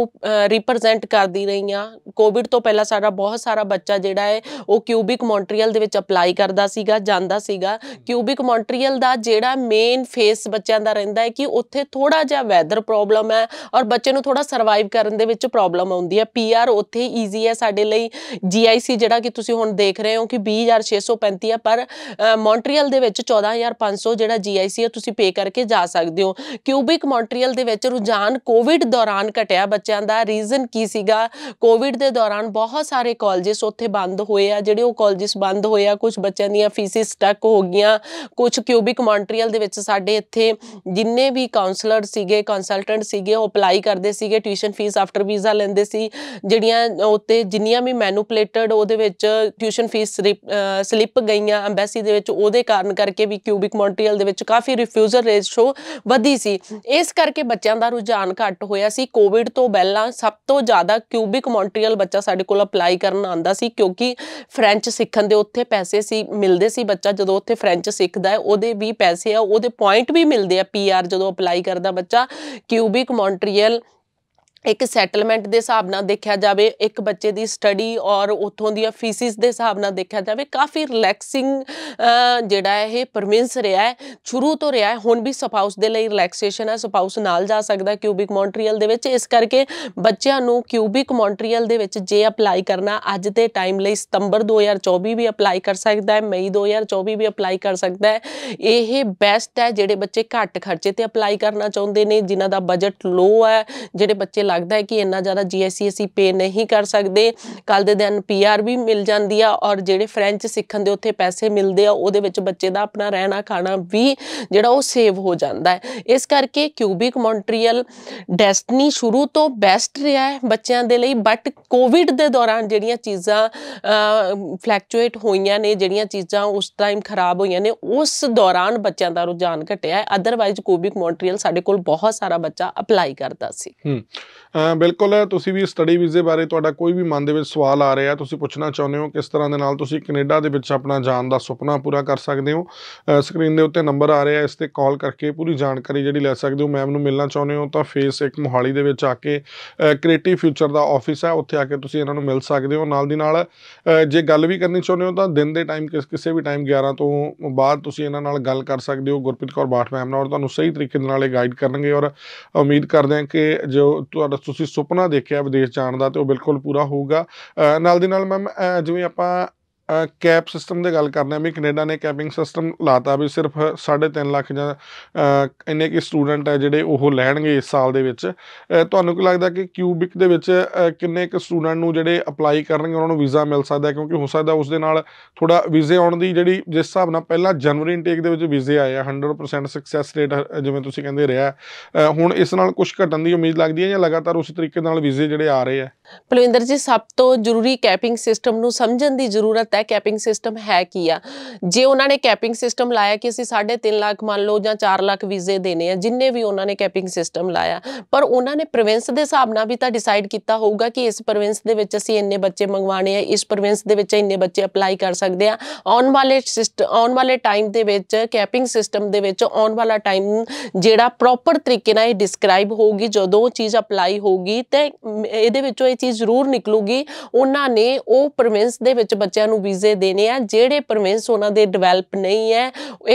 ਰਿਪਰੈਜ਼ੈਂਟ ਕਰਦੀ ਰਹੀ ਆ ਕੋਵਿਡ ਤੋਂ ਪਹਿਲਾਂ ਸਾਡਾ ਬਹੁਤ ਸਾਰਾ ਬੱਚਾ ਜਿਹੜਾ ਹੈ ਉਹ ਕਿਊਬਿਕ ਮੌਂਟਰੀਅਲ ਦੇ ਵਿੱਚ ਅਪਲਾਈ ਕਰਦਾ ਸੀਗਾ ਜਾਂਦਾ ਸੀਗਾ ਕਿਊਬਿਕ ਮੌਂਟਰੀਅਲ ਦਾ ਜਿਹੜਾ ਮੇਨ ਫੇਸ ਬੱਚਿਆਂ ਦਾ ਰਹਿੰਦਾ ਹੈ ਕਿ ਉੱਥੇ ਥੋੜਾ ਜਿਹਾ ਵੈਦਰ ਪ੍ਰੋਬਲਮ ਹੈ ਔਰ ਬੱਚੇ ਨੂੰ ਥੋੜਾ ਸਰਵਾਈਵ ਕਰਨ ਦੇ ਵਿੱਚ ਪ੍ਰੋਬਲਮ ਆਉਂਦੀ ਹੈ ਪੀਆਰ ਉੱਥੇ ਈਜ਼ੀ ਹੈ ਸਾਡੇ ਲਈ ਜੀਆਈਸੀ ਜਿਹੜਾ ਕਿ ਤੁਸੀਂ ਹੁਣ ਦੇਖ ਰਹੇ ਹੋ ਕਿ 20635 ਹੈ ਪਰ ਮੌਂਟਰੀਅਲ ਦੇ ਵਿੱਚ 14500 ਜਿਹੜਾ ਜੀਆਈਸੀ ਹੈ ਤੁਸੀਂ ਪੇ ਕਰਕੇ ਜਾ ਦਿਖਾ ਸਕਦੇ ਹੋ ਕਿਊਬਿਕ ਮੌਂਟਰੀਅਲ ਦੇ ਵਿੱਚ ਰੁਝਾਨ ਕੋਵਿਡ ਦੌਰਾਨ ਘਟਿਆ ਬੱਚਿਆਂ ਦਾ ਰੀਜ਼ਨ ਕੀ ਸੀਗਾ ਕੋਵਿਡ ਦੇ ਦੌਰਾਨ ਬਹੁਤ ਸਾਰੇ ਕਾਲਜਸ ਉੱਥੇ ਬੰਦ ਹੋਏ ਆ ਜਿਹੜੇ ਉਹ ਕਾਲਜਸ ਬੰਦ ਹੋਏ ਆ ਕੁਝ ਬੱਚਿਆਂ ਦੀਆਂ ਫੀਸਿਸ ਸਟਕ ਹੋ ਗਈਆਂ ਕੁਝ ਕਿਊਬਿਕ ਮੌਂਟਰੀਅਲ ਦੇ ਵਿੱਚ ਸਾਡੇ ਇੱਥੇ ਜਿੰਨੇ ਵੀ ਕਾਉਂਸਲਰ ਸੀਗੇ ਕੰਸਲਟੈਂਟ ਸੀਗੇ ਉਹ ਅਪਲਾਈ ਕਰਦੇ ਸੀਗੇ ਟਿਊਸ਼ਨ ਫੀਸ ਆਫਟਰ ਵੀਜ਼ਾ ਲੈਂਦੇ ਸੀ ਜਿਹੜੀਆਂ ਉੱਤੇ ਜਿੰਨੀਆਂ ਵੀ ਮੈਨੂਪਲੇਟਡ ਉਹਦੇ ਵਿੱਚ ਟਿਊਸ਼ਨ ਫੀਸ ਸਲਿੱਪ ਗਈਆਂ ਐਮਬੈਸੀ ਦੇ ਵਿੱਚ ਉਹਦੇ ਕਾਰਨ ਕਰਕੇ ਵੀ ਕਿਊਬਿਕ ਮੌਂਟਰੀਅਲ ਦੇ ਵਿੱਚ ਕਾਫੀ ਰਿਫਿਊਜ਼ਲ ਰੇਸ਼ੋ ਵਧੀ ਸੀ ਇਸ ਕਰਕੇ ਬੱਚਿਆਂ ਦਾ ਰੁਝਾਨ ਘੱਟ ਹੋਇਆ ਸੀ ਕੋਵਿਡ ਤੋਂ ਪਹਿਲਾਂ ਸਭ ਤੋਂ ਜ਼ਿਆਦਾ ਕਿਊਬਿਕ ਮੌਂਟਰੀਅਲ ਬੱਚਾ ਸਾਡੇ ਕੋਲ ਅਪਲਾਈ ਕਰਨ ਆਂਦਾ ਸੀ ਕਿਉਂਕਿ ਫ੍ਰੈਂਚ ਸਿੱਖਣ ਦੇ ਉੱਥੇ ਪੈਸੇ ਸੀ ਮਿਲਦੇ ਸੀ ਬੱਚਾ ਜਦੋਂ ਉੱਥੇ ਫ੍ਰੈਂਚ ਸਿੱਖਦਾ ਹੈ ਉਹਦੇ ਵੀ ਪੈਸੇ ਆ ਉਹਦੇ ਪੁਆਇੰਟ ਵੀ ਮਿਲਦੇ ਆ ਪੀਆਰ ਜਦੋਂ ਅਪਲਾਈ ਕਰਦਾ ਬੱਚਾ ਕਿਊਬਿਕ ਮੌਂਟਰੀਅਲ ਇੱਕ ਸੈਟਲਮੈਂਟ ਦੇ ਹਿਸਾਬ ਨਾਲ ਦੇਖਿਆ ਜਾਵੇ ਇੱਕ ਬੱਚੇ ਦੀ ਸਟੱਡੀ ਔਰ ਉਥੋਂ ਦੀਆਂ ਫੀਸਿਸ ਦੇ ਹਿਸਾਬ ਨਾਲ ਦੇਖਿਆ ਜਾਵੇ ਕਾਫੀ ਰਿਲੈਕਸਿੰਗ ਜਿਹੜਾ ਇਹ ਪਰਮਿਸ ਰਿਹਾ ਹੈ ਸ਼ੁਰੂ ਤੋਂ ਰਿਹਾ ਹੈ ਹੁਣ ਵੀ ਸਪਾਊਸ ਦੇ ਲਈ ਰਿਲੈਕਸੇਸ਼ਨ ਹੈ ਸਪਾਊਸ ਨਾਲ ਜਾ ਸਕਦਾ ਕਿਊਬਿਕ ਮੌਂਟਰੀਅਲ ਦੇ ਵਿੱਚ ਇਸ ਕਰਕੇ ਬੱਚਿਆਂ ਨੂੰ ਕਿਊਬਿਕ ਮੌਂਟਰੀਅਲ ਦੇ ਵਿੱਚ ਜੇ ਅਪਲਾਈ ਕਰਨਾ ਅੱਜ ਦੇ ਟਾਈਮ ਲਈ ਸਤੰਬਰ 2024 ਵੀ ਅਪਲਾਈ ਕਰ ਸਕਦਾ ਹੈ ਮਈ 2024 ਵੀ ਅਪਲਾਈ ਕਰ ਸਕਦਾ ਹੈ ਇਹ ਬੈਸਟ ਹੈ ਜਿਹੜੇ ਬੱਚੇ ਘੱਟ ਖਰਚੇ ਤੇ ਅਪਲਾਈ ਕਰਨਾ ਚਾਹੁੰਦੇ ਨੇ ਜਿਨ੍ਹਾਂ ਦਾ ਬਜਟ ਲੋ ਹੈ ਜਿਹੜੇ ਬੱਚੇ ਲੱਗਦਾ ਹੈ ਕਿ ਇੰਨਾ ਜ਼ਿਆਦਾ ਜੀਐਸਸੀ ਅਸੀਂ ਪੇ ਨਹੀਂ ਕਰ ਸਕਦੇ ਕੱਲ ਦੇ ਦਿਨ ਪੀਆਰ ਵੀ ਮਿਲ ਜਾਂਦੀ ਆ ਔਰ ਜਿਹੜੇ ਫ੍ਰੈਂਚ ਸਿੱਖਣ ਦੇ ਉੱਥੇ ਪੈਸੇ ਮਿਲਦੇ ਆ ਉਹਦੇ ਵਿੱਚ ਬੱਚੇ ਦਾ ਆਪਣਾ ਰਹਿਣਾ ਖਾਣਾ ਵੀ ਜਿਹੜਾ ਉਹ ਸੇਵ ਹੋ ਜਾਂਦਾ ਹੈ ਇਸ ਕਰਕੇ ਕਿਊਬਿਕ ਮੌਂਟਰੀਅਲ ਡੈਸਟਨੀ ਸ਼ੁਰੂ ਤੋਂ ਬੈਸਟ ਰਿਹਾ ਹੈ ਬੱਚਿਆਂ ਦੇ ਲਈ ਬਟ ਕੋਵਿਡ ਦੇ ਦੌਰਾਨ ਜਿਹੜੀਆਂ ਚੀਜ਼ਾਂ ਫਲੈਕਚੁਏਟ ਹੋਈਆਂ ਨੇ ਜਿਹੜੀਆਂ ਚੀਜ਼ਾਂ ਉਸ ਟਾਈਮ ਖਰਾਬ ਹੋਈਆਂ ਨੇ ਉਸ ਦੌਰਾਨ ਬੱਚਿਆਂ ਦਾ ਰੁਝਾਨ ਘਟਿਆ ਹੈ ਅਦਰਵਾਈਜ਼ ਕੋਵਿਕ ਮੌਂਟਰੀਅਲ ਸਾਡੇ ਕੋਲ ਬਹੁਤ ਸਾਰਾ ਬੱਚਾ ਅਪਲਾਈ ਕਰਦਾ ਸੀ ਹੂੰ ਬਿਲਕੁਲ ਤੁਸੀਂ ਵੀ ਸਟੱਡੀ ਵੀਜ਼ੇ ਬਾਰੇ ਤੁਹਾਡਾ ਕੋਈ ਵੀ ਮਨ ਦੇ ਵਿੱਚ ਸਵਾਲ ਆ ਰਿਹਾ ਤੁਸੀਂ ਪੁੱਛਣਾ ਚਾਹੁੰਦੇ ਹੋ ਕਿਸ ਤਰ੍ਹਾਂ ਦੇ ਨਾਲ ਤੁਸੀਂ ਕੈਨੇਡਾ ਦੇ ਵਿੱਚ ਆਪਣਾ ਜਾਣ ਦਾ ਸੁਪਨਾ ਪੂਰਾ ਕਰ ਸਕਦੇ ਹੋ ਸਕਰੀਨ ਦੇ ਉੱਤੇ ਨੰਬਰ ਆ ਰਿਹਾ ਇਸ ਤੇ ਕਾਲ ਕਰਕੇ ਪੂਰੀ ਜਾਣਕਾਰੀ ਜਿਹੜੀ ਲੈ ਸਕਦੇ ਹੋ ਮੈਮ ਨੂੰ ਮਿਲਣਾ ਚਾਹੁੰਦੇ ਹੋ ਤਾਂ ਫੇਸ ਇੱਕ ਮੋਹਾਲੀ ਦੇ ਵਿੱਚ ਆ ਕੇ ਕ੍ਰੀਏਟਿਵ ਫਿਊਚਰ ਦਾ ਆਫਿਸ ਹੈ ਉੱਥੇ ਆ ਕੇ ਤੁਸੀਂ ਇਹਨਾਂ ਨੂੰ ਮਿਲ ਸਕਦੇ ਹੋ ਨਾਲ ਦੀ ਨਾਲ ਜੇ ਗੱਲ ਵੀ ਕਰਨੀ ਚਾਹੁੰਦੇ ਹੋ ਤਾਂ ਦਿਨ ਦੇ ਟਾਈਮ ਕਿਸੇ ਵੀ ਟਾਈਮ 11 ਤੋਂ ਬਾਅਦ ਤੁਸੀਂ ਇਹਨਾਂ ਨਾਲ ਗੱਲ ਕਰ ਸਕਦੇ ਹੋ ਗੁਰਪ੍ਰੀਤ ਕੌਰ ਬਾਠ ਮੈਮ ਨਾਲ ਤੁਹਾਨੂੰ ਸਹੀ ਤਰੀਕੇ ਨਾਲ ਇਹ ਗਾਈਡ ਕਰਨਗੇ ਔਰ ਉਮੀਦ ਕਰਦੇ ਹਾਂ ਕਿ ਜੋ ਤੁਹਾਡਾ ਤੁਸੀਂ ਸੁਪਨਾ ਦੇਖਿਆ ਵਿਦੇਸ਼ ਜਾਣ ਦਾ ਤੇ ਉਹ ਬਿਲਕੁਲ ਪੂਰਾ ਹੋਊਗਾ ਨਾਲ ਦੀ ਨਾਲ ਮੈਮ ਜਿਵੇਂ ਆਪਾਂ ਕੈਪ ਸਿਸਟਮ ਦੇ ਗੱਲ ਕਰਦੇ ਆ ਵੀ ਕੈਨੇਡਾ ਨੇ ਕੈਪਿੰਗ ਸਿਸਟਮ ਲਾਤਾ ਵੀ ਸਿਰਫ 3.5 ਲੱਖ ਜਾਂ ਇੰਨੇ ਕਿ ਸਟੂਡੈਂਟ ਹੈ ਜਿਹੜੇ ਉਹ ਲੈਣਗੇ ਇਸ ਸਾਲ ਦੇ ਵਿੱਚ ਤੁਹਾਨੂੰ ਕੀ ਲੱਗਦਾ ਕਿ ਕਿਊਬਿਕ ਦੇ ਵਿੱਚ ਕਿੰਨੇ ਕੁ ਸਟੂਡੈਂਟ ਨੂੰ ਜਿਹੜੇ ਅਪਲਾਈ ਕਰਨਗੇ ਉਹਨਾਂ ਨੂੰ ਵੀਜ਼ਾ ਮਿਲ ਸਕਦਾ ਕਿਉਂਕਿ ਹੋ ਸਕਦਾ ਉਸ ਦੇ ਨਾਲ ਥੋੜਾ ਵੀਜ਼ੇ ਆਉਣ ਦੀ ਜਿਹੜੀ ਜਿਸ ਹਿਸਾਬ ਨਾਲ ਪਹਿਲਾਂ ਜਨਵਰੀ ਇਨਟੇਕ ਦੇ ਵਿੱਚ ਵੀਜ਼ੇ ਆਏ ਆ 100% ਸਕਸੈਸ ਰੇਟ ਜਿਵੇਂ ਤੁਸੀਂ ਕਹਿੰਦੇ ਰਿਹਾ ਹੁਣ ਇਸ ਨਾਲ ਕੁਝ ਘਟਣ ਦੀ ਉਮੀਦ ਲੱਗਦੀ ਹੈ ਜਾਂ ਲਗਾਤਾਰ ਉਸੇ ਤਰੀਕੇ ਨਾਲ ਵੀਜ਼ੇ ਜਿਹੜੇ ਆ ਰਹੇ ਆ ਪਲਵਿੰਦਰ ਜੀ ਸਭ ਤੋਂ ਜ਼ਰੂਰੀ ਕੈਪਿੰਗ ਸਿਸਟਮ ਨੂੰ ਸਮਝਣ ਦੀ ਜ਼ਰੂਰਤ ਹੈ ਹੈ ਕੈਪਿੰਗ ਸਿਸਟਮ ਹੈ ਕੀ ਆ ਜੇ ਉਹਨਾਂ ਨੇ ਕੈਪਿੰਗ ਸਿਸਟਮ ਲਾਇਆ ਕਿ ਅਸੀਂ 3.5 ਲੱਖ ਮੰਨ ਲਓ ਜਾਂ 4 ਲੱਖ ਵੀਜ਼ੇ ਦੇਣੇ ਆ ਜਿੰਨੇ ਵੀ ਉਹਨਾਂ ਨੇ ਕੈਪਿੰਗ ਸਿਸਟਮ ਲਾਇਆ ਪਰ ਉਹਨਾਂ ਨੇ ਪ੍ਰੋਵਿੰਸ ਦੇ ਹਿਸਾਬ ਨਾਲ ਵੀ ਤਾਂ ਡਿਸਾਈਡ ਕੀਤਾ ਹੋਊਗਾ ਕਿ ਇਸ ਪ੍ਰੋਵਿੰਸ ਦੇ ਵਿੱਚ ਅਸੀਂ ਇੰਨੇ ਬੱਚੇ ਮੰਗਵਾਣੇ ਆ ਇਸ ਪ੍ਰੋਵਿੰਸ ਦੇ ਵਿੱਚ ਇੰਨੇ ਬੱਚੇ ਅਪਲਾਈ ਕਰ ਸਕਦੇ ਆ ਆਉਣ ਵਾਲੇ ਸਿਸਟਮ ਆਉਣ ਵਾਲੇ ਟਾਈਮ ਦੇ ਵਿੱਚ ਕੈਪਿੰਗ ਸਿਸਟਮ ਦੇ ਵਿੱਚ ਆਉਣ ਵਾਲਾ ਟਾਈਮ ਜਿਹੜਾ ਪ੍ਰੋਪਰ ਤਰੀਕੇ ਨਾਲ ਇਹ ਡਿਸਕ੍ਰਾਈਬ ਹੋਊਗੀ ਜਦੋਂ ਚੀਜ਼ ਅਪਲਾਈ ਹੋਊਗੀ ਤੇ ਇਹਦੇ ਵਿੱਚੋਂ ਇਹ ਚੀਜ਼ ਜ਼ਰੂਰ ਨਿਕਲੂਗੀ ਉਹਨਾਂ ਨੇ ਉਹ ਪ੍ਰੋਵਿੰਸ ਦੇ ਵਿੱਚ ਬੱਚਿਆਂ ਨੂੰ ਵੀਜ਼ੇ ਦੇਣੇ ਆ ਜਿਹੜੇ ਪ੍ਰੋਵਿੰਸ ਉਹਨਾਂ ਦੇ ਡਿਵੈਲਪ ਨਹੀਂ ਹੈ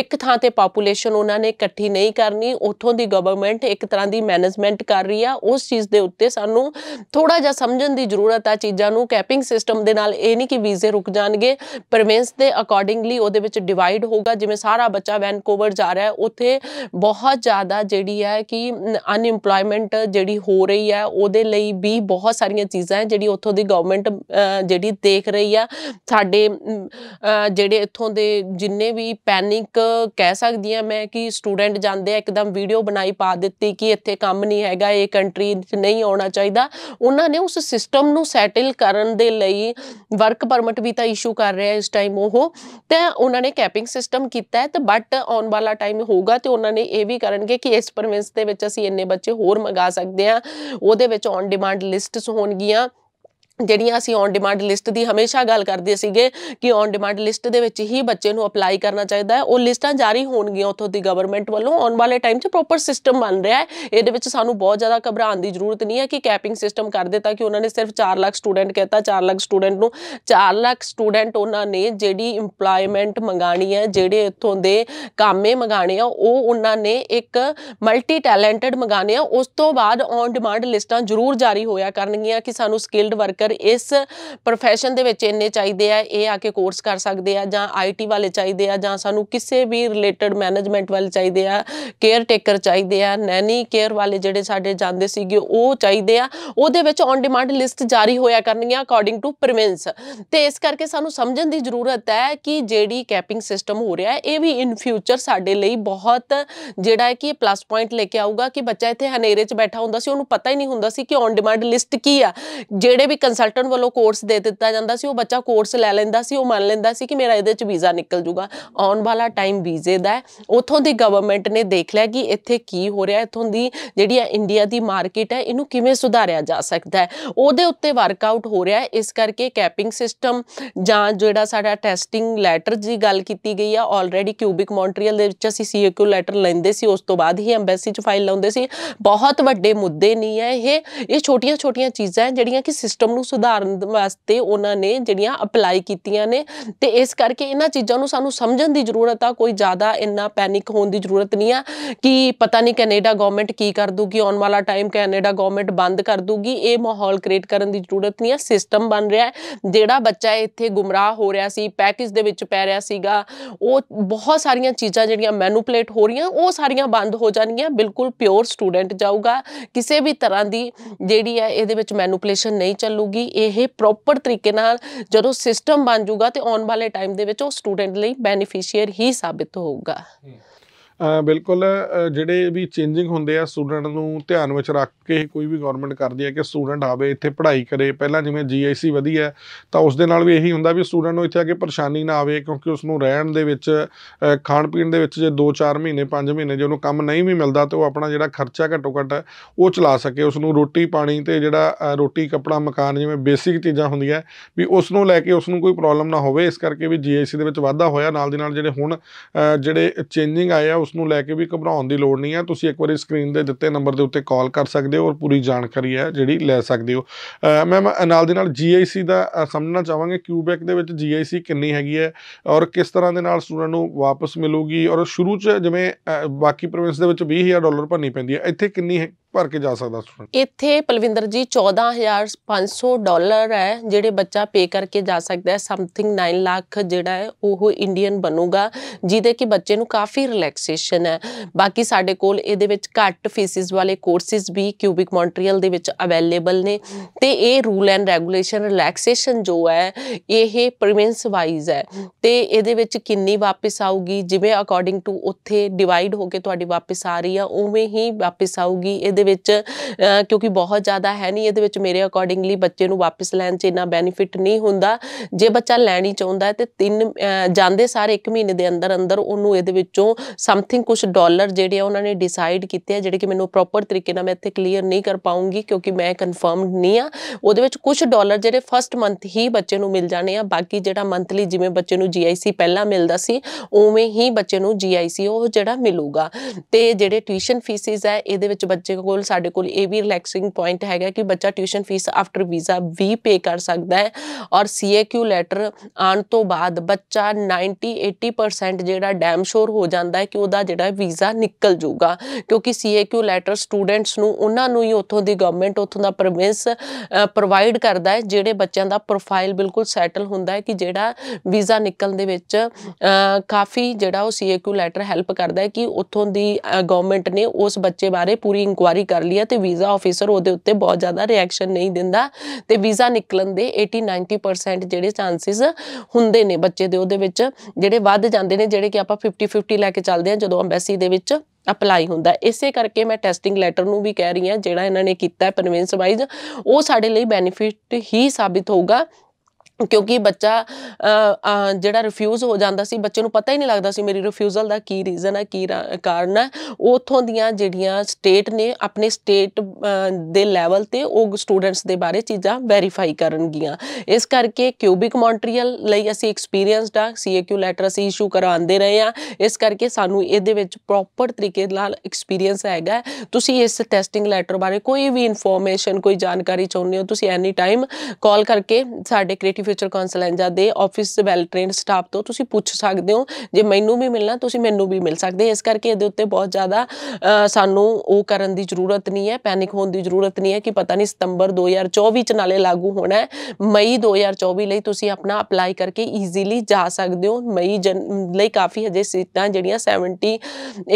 ਇੱਕ ਥਾਂ ਤੇ ਪਾਪੂਲੇਸ਼ਨ ਉਹਨਾਂ ਨੇ ਇਕੱਠੀ ਨਹੀਂ ਕਰਨੀ ਉਥੋਂ ਦੀ ਗਵਰਨਮੈਂਟ ਇੱਕ ਤਰ੍ਹਾਂ ਦੀ ਮੈਨੇਜਮੈਂਟ ਕਰ ਰਹੀ ਆ ਉਸ ਚੀਜ਼ ਦੇ ਉੱਤੇ ਸਾਨੂੰ ਥੋੜਾ ਜਿਹਾ ਸਮਝਣ ਦੀ ਜ਼ਰੂਰਤ ਆ ਚੀਜ਼ਾਂ ਨੂੰ ਕੈਪਿੰਗ ਸਿਸਟਮ ਦੇ ਨਾਲ ਇਹ ਨਹੀਂ ਕਿ ਵੀਜ਼ੇ ਰੁਕ ਜਾਣਗੇ ਪ੍ਰੋਵਿੰਸ ਦੇ ਅਕੋਰਡਿੰਗਲੀ ਉਹਦੇ ਵਿੱਚ ਡਿਵਾਈਡ ਹੋਗਾ ਜਿਵੇਂ ਸਾਰਾ ਬੱਚਾ ਵੈਨਕੂਵਰ ਜਾ ਰਿਹਾ ਹੈ ਉੱਥੇ ਬਹੁਤ ਜ਼ਿਆਦਾ ਜਿਹੜੀ ਹੈ ਕਿ ਅਨਇੰਪਲੋਇਮੈਂਟ ਜਿਹੜੀ ਹੋ ਰਹੀ ਹੈ ਉਹਦੇ ਲਈ ਵੀ ਬਹੁਤ ਸਾਰੀਆਂ ਚੀਜ਼ਾਂ ਹੈ ਜਿਹੜੀ ਉੱਥੋਂ ਦੀ ਗਵਰਨਮੈਂਟ ਜਿਹੜੀ ਦੇਖ ਰਹੀ ਆ ਸਾਡੇ ਸਾਡੇ ਜਿਹੜੇ ਇੱਥੋਂ ਦੇ ਜਿੰਨੇ ਵੀ ਪੈਨਿਕ ਕਹਿ ਸਕਦੀ ਆ ਮੈਂ ਕਿ ਸਟੂਡੈਂਟ ਜਾਂਦੇ ਆ ਇੱਕਦਮ ਵੀਡੀਓ ਬਣਾਈ ਪਾ ਦਿੱਤੀ ਕਿ ਇੱਥੇ ਕੰਮ ਨਹੀਂ ਹੈਗਾ ਇਹ ਕੰਟਰੀ ਨਹੀਂ ਆਉਣਾ ਚਾਹੀਦਾ ਉਹਨਾਂ ਨੇ ਉਸ ਸਿਸਟਮ ਨੂੰ ਸੈਟਲ ਕਰਨ ਦੇ ਲਈ ਵਰਕ ਪਰਮਿਟ ਵੀ ਤਾਂ ਇਸ਼ੂ ਕਰ ਰਿਹਾ ਇਸ ਟਾਈਮ ਉਹ ਤੇ ਉਹਨਾਂ ਨੇ ਕੈਪਿੰਗ ਸਿਸਟਮ ਕੀਤਾ ਹੈ ਤੇ ਬਟ ਆਉਣ ਵਾਲਾ ਟਾਈਮ ਹੋਊਗਾ ਤੇ ਉਹਨਾਂ ਨੇ ਇਹ ਵੀ ਕਰਨਗੇ ਕਿ ਇਸ ਪ੍ਰੋਵਿੰਸ ਦੇ ਵਿੱਚ ਅਸੀਂ ਇੰਨੇ ਬੱਚੇ ਹੋਰ ਮੰਗਾ ਸਕਦੇ ਆ ਉਹਦੇ ਵਿੱਚ ਔਨ ਡਿਮਾਂਡ ਲਿਸਟਸ ਹੋਣਗੀਆਂ ਜਿਹੜੀਆਂ ਅਸੀਂ ਔਨ ਡਿਮਾਂਡ ਲਿਸਟ ਦੀ ਹਮੇਸ਼ਾ ਗੱਲ ਕਰਦੇ ਸੀਗੇ ਕਿ ਔਨ ਡਿਮਾਂਡ ਲਿਸਟ ਦੇ ਵਿੱਚ ਹੀ ਬੱਚੇ ਨੂੰ ਅਪਲਾਈ ਕਰਨਾ ਚਾਹੀਦਾ ਹੈ ਉਹ ਲਿਸਟਾਂ ਜਾਰੀ ਹੋਣਗੀਆਂ ਉਥੋਂ ਦੀ ਗਵਰਨਮੈਂਟ ਵੱਲੋਂ ਆਉਣ ਵਾਲੇ ਟਾਈਮ 'ਚ ਪ੍ਰੋਪਰ ਸਿਸਟਮ ਬਣ ਰਿਹਾ ਹੈ ਇਹਦੇ ਵਿੱਚ ਸਾਨੂੰ ਬਹੁਤ ਜ਼ਿਆਦਾ ਘਬਰਾਉਣ ਦੀ ਜ਼ਰੂਰਤ ਨਹੀਂ ਹੈ ਕਿ ਕੈਪਿੰਗ ਸਿਸਟਮ ਕਰ ਦਿੱਤਾ ਕਿ ਉਹਨਾਂ ਨੇ ਸਿਰਫ 4 ਲੱਖ ਸਟੂਡੈਂਟ ਕਹਿਤਾ 4 ਲੱਖ ਸਟੂਡੈਂਟ ਨੂੰ 4 ਲੱਖ ਸਟੂਡੈਂਟ ਉਹਨਾਂ ਨੇ ਜਿਹੜੀ EMPLOYMENT ਮੰਗਾਣੀ ਹੈ ਜਿਹੜੇ ਇੱਥੋਂ ਦੇ ਕਾਮੇ ਮੰਗਾਣੇ ਆ ਉਹ ਉਹਨਾਂ ਨੇ ਇੱਕ ਮਲਟੀ ਟੈਲੈਂਟਡ ਮੰਗਾਣੇ ਆ ਉਸ ਤੋਂ ਬਾਅਦ ਔਨ ਡਿਮਾਂਡ ਲਿਸਟਾਂ ਜ਼ਰੂਰ ਜਾਰੀ ਹੋਇਆ ਕਰਨਗੀਆਂ ਕਿ ਸਾਨੂੰ ਸਕਿਲਡ ਵਰਕਰ ਜੇਕਰ ਇਸ profession ਦੇ ਵਿੱਚ ਇੰਨੇ ਚਾਹੀਦੇ ਆ ਇਹ ਆ ਕੇ ਕੋਰਸ ਕਰ ਸਕਦੇ ਆ ਜਾਂ IT ਵਾਲੇ ਚਾਹੀਦੇ ਆ ਜਾਂ ਸਾਨੂੰ ਕਿਸੇ ਵੀ ਰਿਲੇਟਡ ਮੈਨੇਜਮੈਂਟ ਵਾਲੇ ਚਾਹੀਦੇ ਆ ਕੇਅਰ ਟੇਕਰ ਚਾਹੀਦੇ ਆ ਨੈਨੀ ਕੇਅਰ ਵਾਲੇ ਜਿਹੜੇ ਸਾਡੇ ਜਾਂਦੇ ਸੀਗੇ ਉਹ ਚਾਹੀਦੇ ਆ ਉਹਦੇ ਵਿੱਚ ਔਨ ਡਿਮਾਂਡ ਲਿਸਟ ਜਾਰੀ ਹੋਇਆ ਕਰਨੀਆਂ ਅਕੋਰਡਿੰਗ ਟੂ ਪ੍ਰਵਿੰਸ ਤੇ ਇਸ ਕਰਕੇ ਸਾਨੂੰ ਸਮਝਣ ਦੀ ਜ਼ਰੂਰਤ ਹੈ ਕਿ ਜਿਹੜੀ ਕੈਪਿੰਗ ਸਿਸਟਮ ਹੋ ਰਿਹਾ ਹੈ ਇਹ ਵੀ ਇਨ ਫਿਊਚਰ ਸਾਡੇ ਲਈ ਬਹੁਤ ਜਿਹੜਾ ਹੈ ਕਿ ਪਲੱਸ ਪੁਆਇੰਟ ਲੈ ਕੇ ਆਊਗਾ ਕਿ ਬੱਚਾ ਇੱਥੇ ਹਨੇਰੇ 'ਚ ਬੈਠਾ ਹੁੰਦਾ ਸੀ ਉਹਨੂੰ ਪਤਾ ਹੀ ਨਹੀਂ ਹੁੰਦਾ ਸੀ ਕਿ ਔਨ ਡਿਮਾਂਡ ਲਿਸਟ ਕੀ ਆ ਜਿਹੜੇ ਵੀ ਕੰਸਲਟੈਂਟ ਵੱਲੋਂ ਕੋਰਸ ਦੇ ਦਿੱਤਾ ਜਾਂਦਾ ਸੀ ਉਹ ਬੱਚਾ ਕੋਰਸ ਲੈ ਲੈਂਦਾ ਸੀ ਉਹ ਮੰਨ ਲੈਂਦਾ ਸੀ ਕਿ ਮੇਰਾ ਇਹਦੇ ਚ ਵੀਜ਼ਾ ਨਿਕਲ ਜੂਗਾ ਆਉਣ ਵਾਲਾ ਟਾਈਮ ਵੀਜ਼ੇ ਦਾ ਉਥੋਂ ਦੀ ਗਵਰਨਮੈਂਟ ਨੇ ਦੇਖ ਲਿਆ ਕਿ ਇੱਥੇ ਕੀ ਹੋ ਰਿਹਾ ਇਥੋਂ ਦੀ ਜਿਹੜੀ ਹੈ ਇੰਡੀਆ ਦੀ ਮਾਰਕੀਟ ਹੈ ਇਹਨੂੰ ਕਿਵੇਂ ਸੁਧਾਰਿਆ ਜਾ ਸਕਦਾ ਹੈ ਉਹਦੇ ਉੱਤੇ ਵਰਕਆਊਟ ਹੋ ਰਿਹਾ ਹੈ ਇਸ ਕਰਕੇ ਕੈਪਿੰਗ ਸਿਸਟਮ ਜਾਂ ਜਿਹੜਾ ਸਾਡਾ ਟੈਸਟਿੰਗ ਲੈਟਰ ਦੀ ਗੱਲ ਕੀਤੀ ਗਈ ਆ ਆਲਰੇਡੀ ਕਿਊਬਿਕ ਮੌਂਟਰੀਅਲ ਦੇ ਵਿੱਚ ਅਸੀਂ ਸੀਏਕਿਊ ਲੈਟਰ ਲੈਂਦੇ ਸੀ ਉਸ ਤੋਂ ਬਾਅਦ ਹੀ ਐਮਬੈਸੀ 'ਚ ਫਾਈਲ ਲਾਉਂਦੇ ਸੀ ਬਹੁਤ ਵੱਡੇ ਮੁੱਦੇ ਨਹੀਂ ਹੈ ਇਹ ਇਹ ਛੋਟੀਆਂ-ਛੋਟੀਆਂ ਚੀਜ਼ਾਂ ਜਿਹੜੀਆਂ ਕਿ ਸਿਸਟਮ ਨੂੰ ਸੁਧਾਰਨ ਵਾਸਤੇ ਉਹਨਾਂ ਨੇ ਜਿਹੜੀਆਂ ਅਪਲਾਈ ਕੀਤੀਆਂ ਨੇ ਤੇ ਇਸ ਕਰਕੇ ਇਹਨਾਂ ਚੀਜ਼ਾਂ ਨੂੰ ਸਾਨੂੰ ਸਮਝਣ ਦੀ ਜ਼ਰੂਰਤ ਆ ਕੋਈ ਜ਼ਿਆਦਾ ਇੰਨਾ ਪੈਨਿਕ ਹੋਣ ਦੀ ਜ਼ਰੂਰਤ ਨਹੀਂ ਆ ਕਿ ਪਤਾ ਨਹੀਂ ਕੈਨੇਡਾ ਗਵਰਨਮੈਂਟ ਕੀ ਕਰ ਦੂਗੀ ਆਉਣ ਵਾਲਾ ਟਾਈਮ ਕੈਨੇਡਾ ਗਵਰਨਮੈਂਟ ਬੰਦ ਕਰ ਦੂਗੀ ਇਹ ਮਾਹੌਲ ਕ੍ਰੀਏਟ ਕਰਨ ਦੀ ਜ਼ਰੂਰਤ ਨਹੀਂ ਆ ਸਿਸਟਮ ਬਣ ਰਿਹਾ ਹੈ ਜਿਹੜਾ ਬੱਚਾ ਇੱਥੇ ਗੁੰਮਰਾਹ ਹੋ ਰਿਹਾ ਸੀ ਪੈਕੇਜ ਦੇ ਵਿੱਚ ਪੈ ਰਿਹਾ ਸੀਗਾ ਉਹ ਬਹੁਤ ਸਾਰੀਆਂ ਚੀਜ਼ਾਂ ਜਿਹੜੀਆਂ ਮੈਨੂਪਲੇਟ ਹੋ ਰਹੀਆਂ ਉਹ ਸਾਰੀਆਂ ਬੰਦ ਹੋ ਜਾਣਗੀਆਂ ਬਿਲਕੁਲ ਪਿਓਰ ਸਟੂਡੈਂਟ ਜਾਊਗਾ ਕਿਸੇ ਵੀ ਤਰ੍ਹਾਂ ਦੀ ਜਿਹੜੀ ਹੈ ਇਹਦੇ ਵਿੱਚ ਮੈਨੂਪਲੇਸ਼ਨ ਨਹੀਂ ਚੱਲੂਗੀ ਹੋਊਗੀ ਇਹ ਪ੍ਰੋਪਰ ਤਰੀਕੇ ਨਾਲ ਜਦੋਂ ਸਿਸਟਮ ਬਣ ਜਾਊਗਾ ਤੇ ਆਉਣ ਵਾਲੇ ਟਾਈਮ ਦੇ ਵਿੱਚ ਉਹ ਸਟੂਡੈਂਟ ਲਈ ਬੈਨੀਫੀਸ਼ੀਅਰ ਹੀ ਸਾਬਿਤ ਹੋਊਗਾ ਬਿਲਕੁਲ ਜਿਹੜੇ ਵੀ ਚੇਂਜਿੰਗ ਹੁੰਦੇ ਆ ਸਟੂਡੈਂਟ ਨੂੰ ਧਿਆਨ ਵਿੱਚ ਰੱਖ ਕੇ ਕੋਈ ਵੀ ਗਵਰਨਮੈਂਟ ਕਰਦੀ ਹੈ ਕਿ ਸਟੂਡੈਂਟ ਆਵੇ ਇੱਥੇ ਪੜ੍ਹਾਈ ਕਰੇ ਪਹਿਲਾਂ ਜਿਵੇਂ ਜੀਆਈਸੀ ਵਧੀਆ ਤਾਂ ਉਸ ਦੇ ਨਾਲ ਵੀ ਇਹੀ ਹੁੰਦਾ ਵੀ ਸਟੂਡੈਂਟ ਨੂੰ ਇੱਥੇ ਆ ਕੇ ਪਰੇਸ਼ਾਨੀ ਨਾ ਆਵੇ ਕਿਉਂਕਿ ਉਸ ਨੂੰ ਰਹਿਣ ਦੇ ਵਿੱਚ ਖਾਣ ਪੀਣ ਦੇ ਵਿੱਚ ਜੇ 2-4 ਮਹੀਨੇ 5 ਮਹੀਨੇ ਜੇ ਉਹਨੂੰ ਕੰਮ ਨਹੀਂ ਵੀ ਮਿਲਦਾ ਤੇ ਉਹ ਆਪਣਾ ਜਿਹੜਾ ਖਰਚਾ ਘੱਟੋ ਘੱਟ ਉਹ ਚਲਾ ਸਕੇ ਉਸ ਨੂੰ ਰੋਟੀ ਪਾਣੀ ਤੇ ਜਿਹੜਾ ਰੋਟੀ ਕੱਪੜਾ ਮਕਾਨ ਜਿਵੇਂ ਬੇਸਿਕ ਚੀਜ਼ਾਂ ਹੁੰਦੀਆਂ ਵੀ ਉਸ ਨੂੰ ਲੈ ਕੇ ਉਸ ਨੂੰ ਕੋਈ ਪ੍ਰੋਬਲਮ ਨਾ ਹੋਵੇ ਇਸ ਕਰਕੇ ਵੀ ਜੀਆਈਸੀ ਦੇ ਵਿੱਚ ਵਾਧਾ ਹੋਇਆ ਨਾਲ ਦੇ ਨਾਲ ਜਿਹੜੇ ਹੁਣ ਜਿਹੜੇ ਚੇਂਜਿੰਗ ਆ ਉਸ ਨੂੰ ਲੈ ਕੇ ਵੀ ਘਬਰਾਉਣ ਦੀ ਲੋੜ ਨਹੀਂ ਹੈ ਤੁਸੀਂ ਇੱਕ ਵਾਰੀ ਸਕਰੀਨ ਦੇ ਦਿੱਤੇ ਨੰਬਰ ਦੇ ਉੱਤੇ ਕਾਲ ਕਰ ਸਕਦੇ ਹੋ ਔਰ ਪੂਰੀ ਜਾਣਕਾਰੀ ਹੈ ਜਿਹੜੀ ਲੈ ਸਕਦੇ ਹੋ ਮੈਮ ਨਾਲ ਦੇ ਨਾਲ ਜੀਆਈਸੀ ਦਾ ਸਮਝਣਾ ਚਾਹਾਂਗੇ ਕਿਊਬੈਕ ਦੇ ਵਿੱਚ ਜੀਆਈਸੀ ਕਿੰਨੀ ਹੈਗੀ ਹੈ ਔਰ ਕਿਸ ਤਰ੍ਹਾਂ ਦੇ ਨਾਲ ਸਟੂਡੈਂਟ ਨੂੰ ਵਾਪਸ ਮਿਲੂਗੀ ਔਰ ਸ਼ੁਰੂ ਚ ਜਿਵੇਂ ਬਾਕੀ ਪ੍ਰੋਵਿੰਸ ਦੇ ਵਿੱਚ 20000 ਡਾਲਰ ਭਰਨੀ ਪੈਂਦੀ ਹੈ ਇੱਥੇ ਕਿੰਨੀ ਹੈ ਭਰ ਕੇ ਜਾ ਸਕਦਾ ਸਟੂਡੈਂਟ ਇੱਥੇ ਪਲਵਿੰਦਰ ਜੀ 14500 ਡਾਲਰ ਹੈ ਜਿਹੜੇ ਬੱਚਾ ਪੇ ਕਰਕੇ ਜਾ ਸਕਦਾ ਹੈ ਸਮਥਿੰਗ 9 ਲੱਖ ਜਿਹੜਾ ਹੈ ਉਹ ਇੰਡੀਅਨ ਬਣੂਗਾ ਜਿਹਦੇ ਕਿ ਬੱਚੇ ਨੂੰ ਕਾਫੀ ਰਿਲੈਕਸੇਸ਼ਨ ਹੈ ਬਾਕੀ ਸਾਡੇ ਕੋਲ ਇਹਦੇ ਵਿੱਚ ਘੱਟ ਫੀਸਿਸ ਵਾਲੇ ਕੋਰਸਿਸ ਵੀ ਕਿਊਬਿਕ ਮੌਂਟਰੀਅਲ ਦੇ ਵਿੱਚ ਅਵੇਲੇਬਲ ਨੇ ਤੇ ਇਹ ਰੂਲ ਐਂਡ ਰੈਗੂਲੇਸ਼ਨ ਰਿਲੈਕਸੇਸ਼ਨ ਜੋ ਹੈ ਇਹ ਪ੍ਰੋਵਿੰਸ ਵਾਈਜ਼ ਹੈ ਤੇ ਇਹਦੇ ਵਿੱਚ ਕਿੰਨੀ ਵਾਪਸ ਆਊਗੀ ਜਿਵੇਂ ਅਕੋਰਡਿੰਗ ਟੂ ਉੱਥੇ ਡਿਵਾਈਡ ਹੋ ਕੇ ਤੁਹਾਡੀ ਵਾਪਸ ਆ ਰਹੀ ਆ ਉਵੇਂ ਹੀ ਵਾਪਸ ਆਊਗੀ ਇਹਦੇ ਵਿੱਚ ਕਿਉਂਕਿ ਬਹੁਤ ਜ਼ਿਆਦਾ ਹੈ ਨਹੀਂ ਇਹਦੇ ਵਿੱਚ ਮੇਰੇ ਅਕੋਰਡਿੰਗਲੀ ਬੱਚੇ ਨੂੰ ਵਾਪਸ ਲੈਣ 'ਚ ਇੰਨਾ ਬੈਨੀਫਿਟ ਨਹੀਂ ਹੁੰਦਾ ਜੇ ਬੱਚਾ ਲੈਣੀ ਚਾਹੁੰਦਾ ਹੈ ਤੇ ਤਿੰਨ ਜਾਂਦੇ ਸਾਰ 1 ਮਹੀਨੇ ਦੇ ਅੰਦਰ ਅੰਦਰ ਉਹਨੂੰ ਇਹਦੇ ਵਿੱਚੋਂ ਸਮਥਿੰਗ ਕੁਝ ਡਾਲਰ ਜਿਹੜੇ ਆ ਉਹਨਾਂ ਨੇ ਡਿਸਾਈਡ ਕੀਤੇ ਆ ਜਿਹੜੇ ਕਿ ਮੈਨੂੰ ਪ੍ਰੋਪਰ ਤਰੀਕੇ ਨਾਲ ਮੈਂ ਇੱਥੇ ਕਲੀਅਰ ਨਹੀਂ ਕਰ ਪਾਉਂਗੀ ਕਿਉਂਕਿ ਮੈਂ ਕਨਫਰਮਡ ਨਹੀਂ ਆ ਉਹਦੇ ਵਿੱਚ ਕੁਝ ਡਾਲਰ ਜਿਹੜੇ ਫਰਸਟ ਮੰਥ ਹੀ ਬੱਚੇ ਨੂੰ ਮਿਲ ਜਾਣੇ ਆ ਬਾਕੀ ਜਿਹੜਾ ਮੰਥਲੀ ਜਿਵੇਂ ਬੱਚੇ ਨੂੰ ਜੀਆਈਸੀ ਪਹਿਲਾਂ ਮਿਲਦਾ ਸੀ ਉਵੇਂ ਹੀ ਬੱਚੇ ਨੂੰ ਜੀਆਈਸੀ ਉਹ ਜਿਹੜਾ ਮਿਲੂਗਾ ਤੇ ਜਿਹੜੇ ਟਿਊਸ਼ਨ ਫੀਸਿਸ ਹੈ ਇਹਦੇ ਵਿੱਚ ਬੱਚੇ ਕੋ ਕੋਲ ਸਾਡੇ ਕੋਲ ਇਹ ਵੀ ਰਿਲੈਕਸਿੰਗ ਪੁਆਇੰਟ ਹੈਗਾ ਕਿ ਬੱਚਾ ਟਿਊਸ਼ਨ ਫੀਸ ਆਫਟਰ ਵੀਜ਼ਾ ਵੀ ਪੇ ਕਰ ਸਕਦਾ ਹੈ ਔਰ ਸੀਏਕਿਊ ਲੈਟਰ ਆਉਣ ਤੋਂ ਬਾਅਦ ਬੱਚਾ 90 80% ਜਿਹੜਾ ਡੈਮ ਸ਼ੋਰ ਹੋ ਜਾਂਦਾ ਹੈ ਕਿ ਉਹਦਾ ਜਿਹੜਾ ਵੀਜ਼ਾ ਨਿਕਲ ਜਾਊਗਾ ਕਿਉਂਕਿ ਸੀਏਕਿਊ ਲੈਟਰ ਸਟੂਡੈਂਟਸ ਨੂੰ ਉਹਨਾਂ ਨੂੰ ਹੀ ਉੱਥੋਂ ਦੀ ਗਵਰਨਮੈਂਟ ਉੱਥੋਂ ਦਾ ਪਰਮਿਸ ਪ੍ਰੋਵਾਈਡ ਕਰਦਾ ਹੈ ਜਿਹੜੇ ਬੱਚਿਆਂ ਦਾ ਪ੍ਰੋਫਾਈਲ ਬਿਲਕੁਲ ਸੈਟਲ ਹੁੰਦਾ ਹੈ ਕਿ ਜਿਹੜਾ ਵੀਜ਼ਾ ਨਿਕਲਣ ਦੇ ਵਿੱਚ ਕਾਫੀ ਜਿਹੜਾ ਉਹ ਸੀਏਕਿਊ ਲੈਟਰ ਹੈਲਪ ਕਰਦਾ ਹੈ ਕਿ ਉੱਥੋਂ ਦੀ ਗਵਰਨਮੈਂਟ ਨੇ ਉਸ ਬੱਚੇ ਬਾਰੇ ਪੂਰੀ ਇਨਕੁਆਇਰੀ ਜਾਰੀ ਕਰ ਲਿਆ ਤੇ ਵੀਜ਼ਾ ਆਫੀਸਰ ਉਹਦੇ ਉੱਤੇ ਬਹੁਤ ਜ਼ਿਆਦਾ ਰਿਐਕਸ਼ਨ ਨਹੀਂ ਦਿੰਦਾ ਤੇ ਵੀਜ਼ਾ ਨਿਕਲਣ ਦੇ 80 90% ਜਿਹੜੇ ਚਾਂਸਸ ਹੁੰਦੇ ਨੇ ਬੱਚੇ ਦੇ ਉਹਦੇ ਵਿੱਚ ਜਿਹੜੇ ਵੱਧ ਜਾਂਦੇ ਨੇ ਜਿਹੜੇ ਕਿ ਆਪਾਂ 50 50 ਲੈ ਕੇ ਚੱਲਦੇ ਆ ਜਦੋਂ ਐਮਬੈਸੀ ਦੇ ਵਿੱਚ ਅਪਲਾਈ ਹੁੰਦਾ ਇਸੇ ਕਰਕੇ ਮੈਂ ਟੈਸਟਿੰਗ ਲੈਟਰ ਨੂੰ ਵੀ ਕਹਿ ਰਹੀ ਹਾਂ ਜਿਹੜਾ ਇਹਨਾਂ ਨੇ ਕੀਤਾ ਹੈ ਵਾਈਜ਼ ਉਹ ਸਾਡੇ ਲਈ ਬੈਨੀਫਿਟ ਹੀ ਸਾਬਿਤ ਹੋਊਗਾ ਕਿਉਂਕਿ ਬੱਚਾ ਜਿਹੜਾ ਰਿਫਿਊਜ਼ ਹੋ ਜਾਂਦਾ ਸੀ ਬੱਚੇ ਨੂੰ ਪਤਾ ਹੀ ਨਹੀਂ ਲੱਗਦਾ ਸੀ ਮੇਰੀ ਰਿਫਿਊਜ਼ਲ ਦਾ ਕੀ ਰੀਜ਼ਨ ਹੈ ਕੀ ਕਾਰਨ ਹੈ ਉਥੋਂ ਦੀਆਂ ਜਿਹੜੀਆਂ ਸਟੇਟ ਨੇ ਆਪਣੇ ਸਟੇਟ ਦੇ ਲੈਵਲ ਤੇ ਉਹ ਸਟੂਡੈਂਟਸ ਦੇ ਬਾਰੇ ਚੀਜ਼ਾਂ ਵੈਰੀਫਾਈ ਕਰਨਗੀਆਂ ਇਸ ਕਰਕੇ ਕਿਊਬਿਕ ਮੌਂਟਰੀਅਲ ਲਈ ਅਸੀਂ ਐਕਸਪੀਰੀਅੰਸਡ ਆ ਸੀਏਕਿਊ ਲੈਟਰ ਅਸੀਂ ਇਸ਼ੂ ਕਰਾਉਂਦੇ ਰਹੇ ਆ ਇਸ ਕਰਕੇ ਸਾਨੂੰ ਇਹਦੇ ਵਿੱਚ ਪ੍ਰੋਪਰ ਤਰੀਕੇ ਨਾਲ ਐਕਸਪੀਰੀਅੰਸ ਹੈਗਾ ਤੁਸੀਂ ਇਸ ਟੈਸਟਿੰਗ ਲੈਟਰ ਬਾਰੇ ਕੋਈ ਵੀ ਇਨਫੋਰਮੇਸ਼ਨ ਕੋਈ ਜਾਣਕਾਰੀ ਚਾਹੁੰਦੇ ਹੋ ਤੁਸੀਂ ਐਨੀ ਟਾਈਮ ਕਾਲ ਕਰਕੇ ਸਾਡੇ ਕ੍ਰੀਏਟਿਵ ਫਿਊਚਰ ਕਾਉਂਸਲੈਂਜਾ ਦੇ ਆਫਿਸ ਵੈਲ ਟ੍ਰੇਨਡ ਸਟਾਫ ਤੋਂ ਤੁਸੀਂ ਪੁੱਛ ਸਕਦੇ ਹੋ ਜੇ ਮੈਨੂੰ ਵੀ ਮਿਲਣਾ ਤੁਸੀਂ ਮੈਨੂੰ ਵੀ ਮਿਲ ਸਕਦੇ ਇਸ ਕਰਕੇ ਇਹਦੇ ਉੱਤੇ ਬਹੁਤ ਜ਼ਿਆਦਾ ਸਾਨੂੰ ਉਹ ਕਰਨ ਦੀ ਜ਼ਰੂਰਤ ਨਹੀਂ ਹੈ ਪੈਨਿਕ ਹੋਣ ਦੀ ਜ਼ਰੂਰਤ ਨਹੀਂ ਹੈ ਕਿ ਪਤਾ ਨਹੀਂ ਸਤੰਬਰ 2024 ਚ ਨਾਲੇ ਲਾਗੂ ਹੋਣਾ ਹੈ ਮਈ 2024 ਲਈ ਤੁਸੀਂ ਆਪਣਾ ਅਪਲਾਈ ਕਰਕੇ ਈਜ਼ੀਲੀ ਜਾ ਸਕਦੇ ਹੋ ਮਈ ਲਈ ਕਾਫੀ ਹਜੇ ਸੀਟਾਂ ਜਿਹੜੀਆਂ 70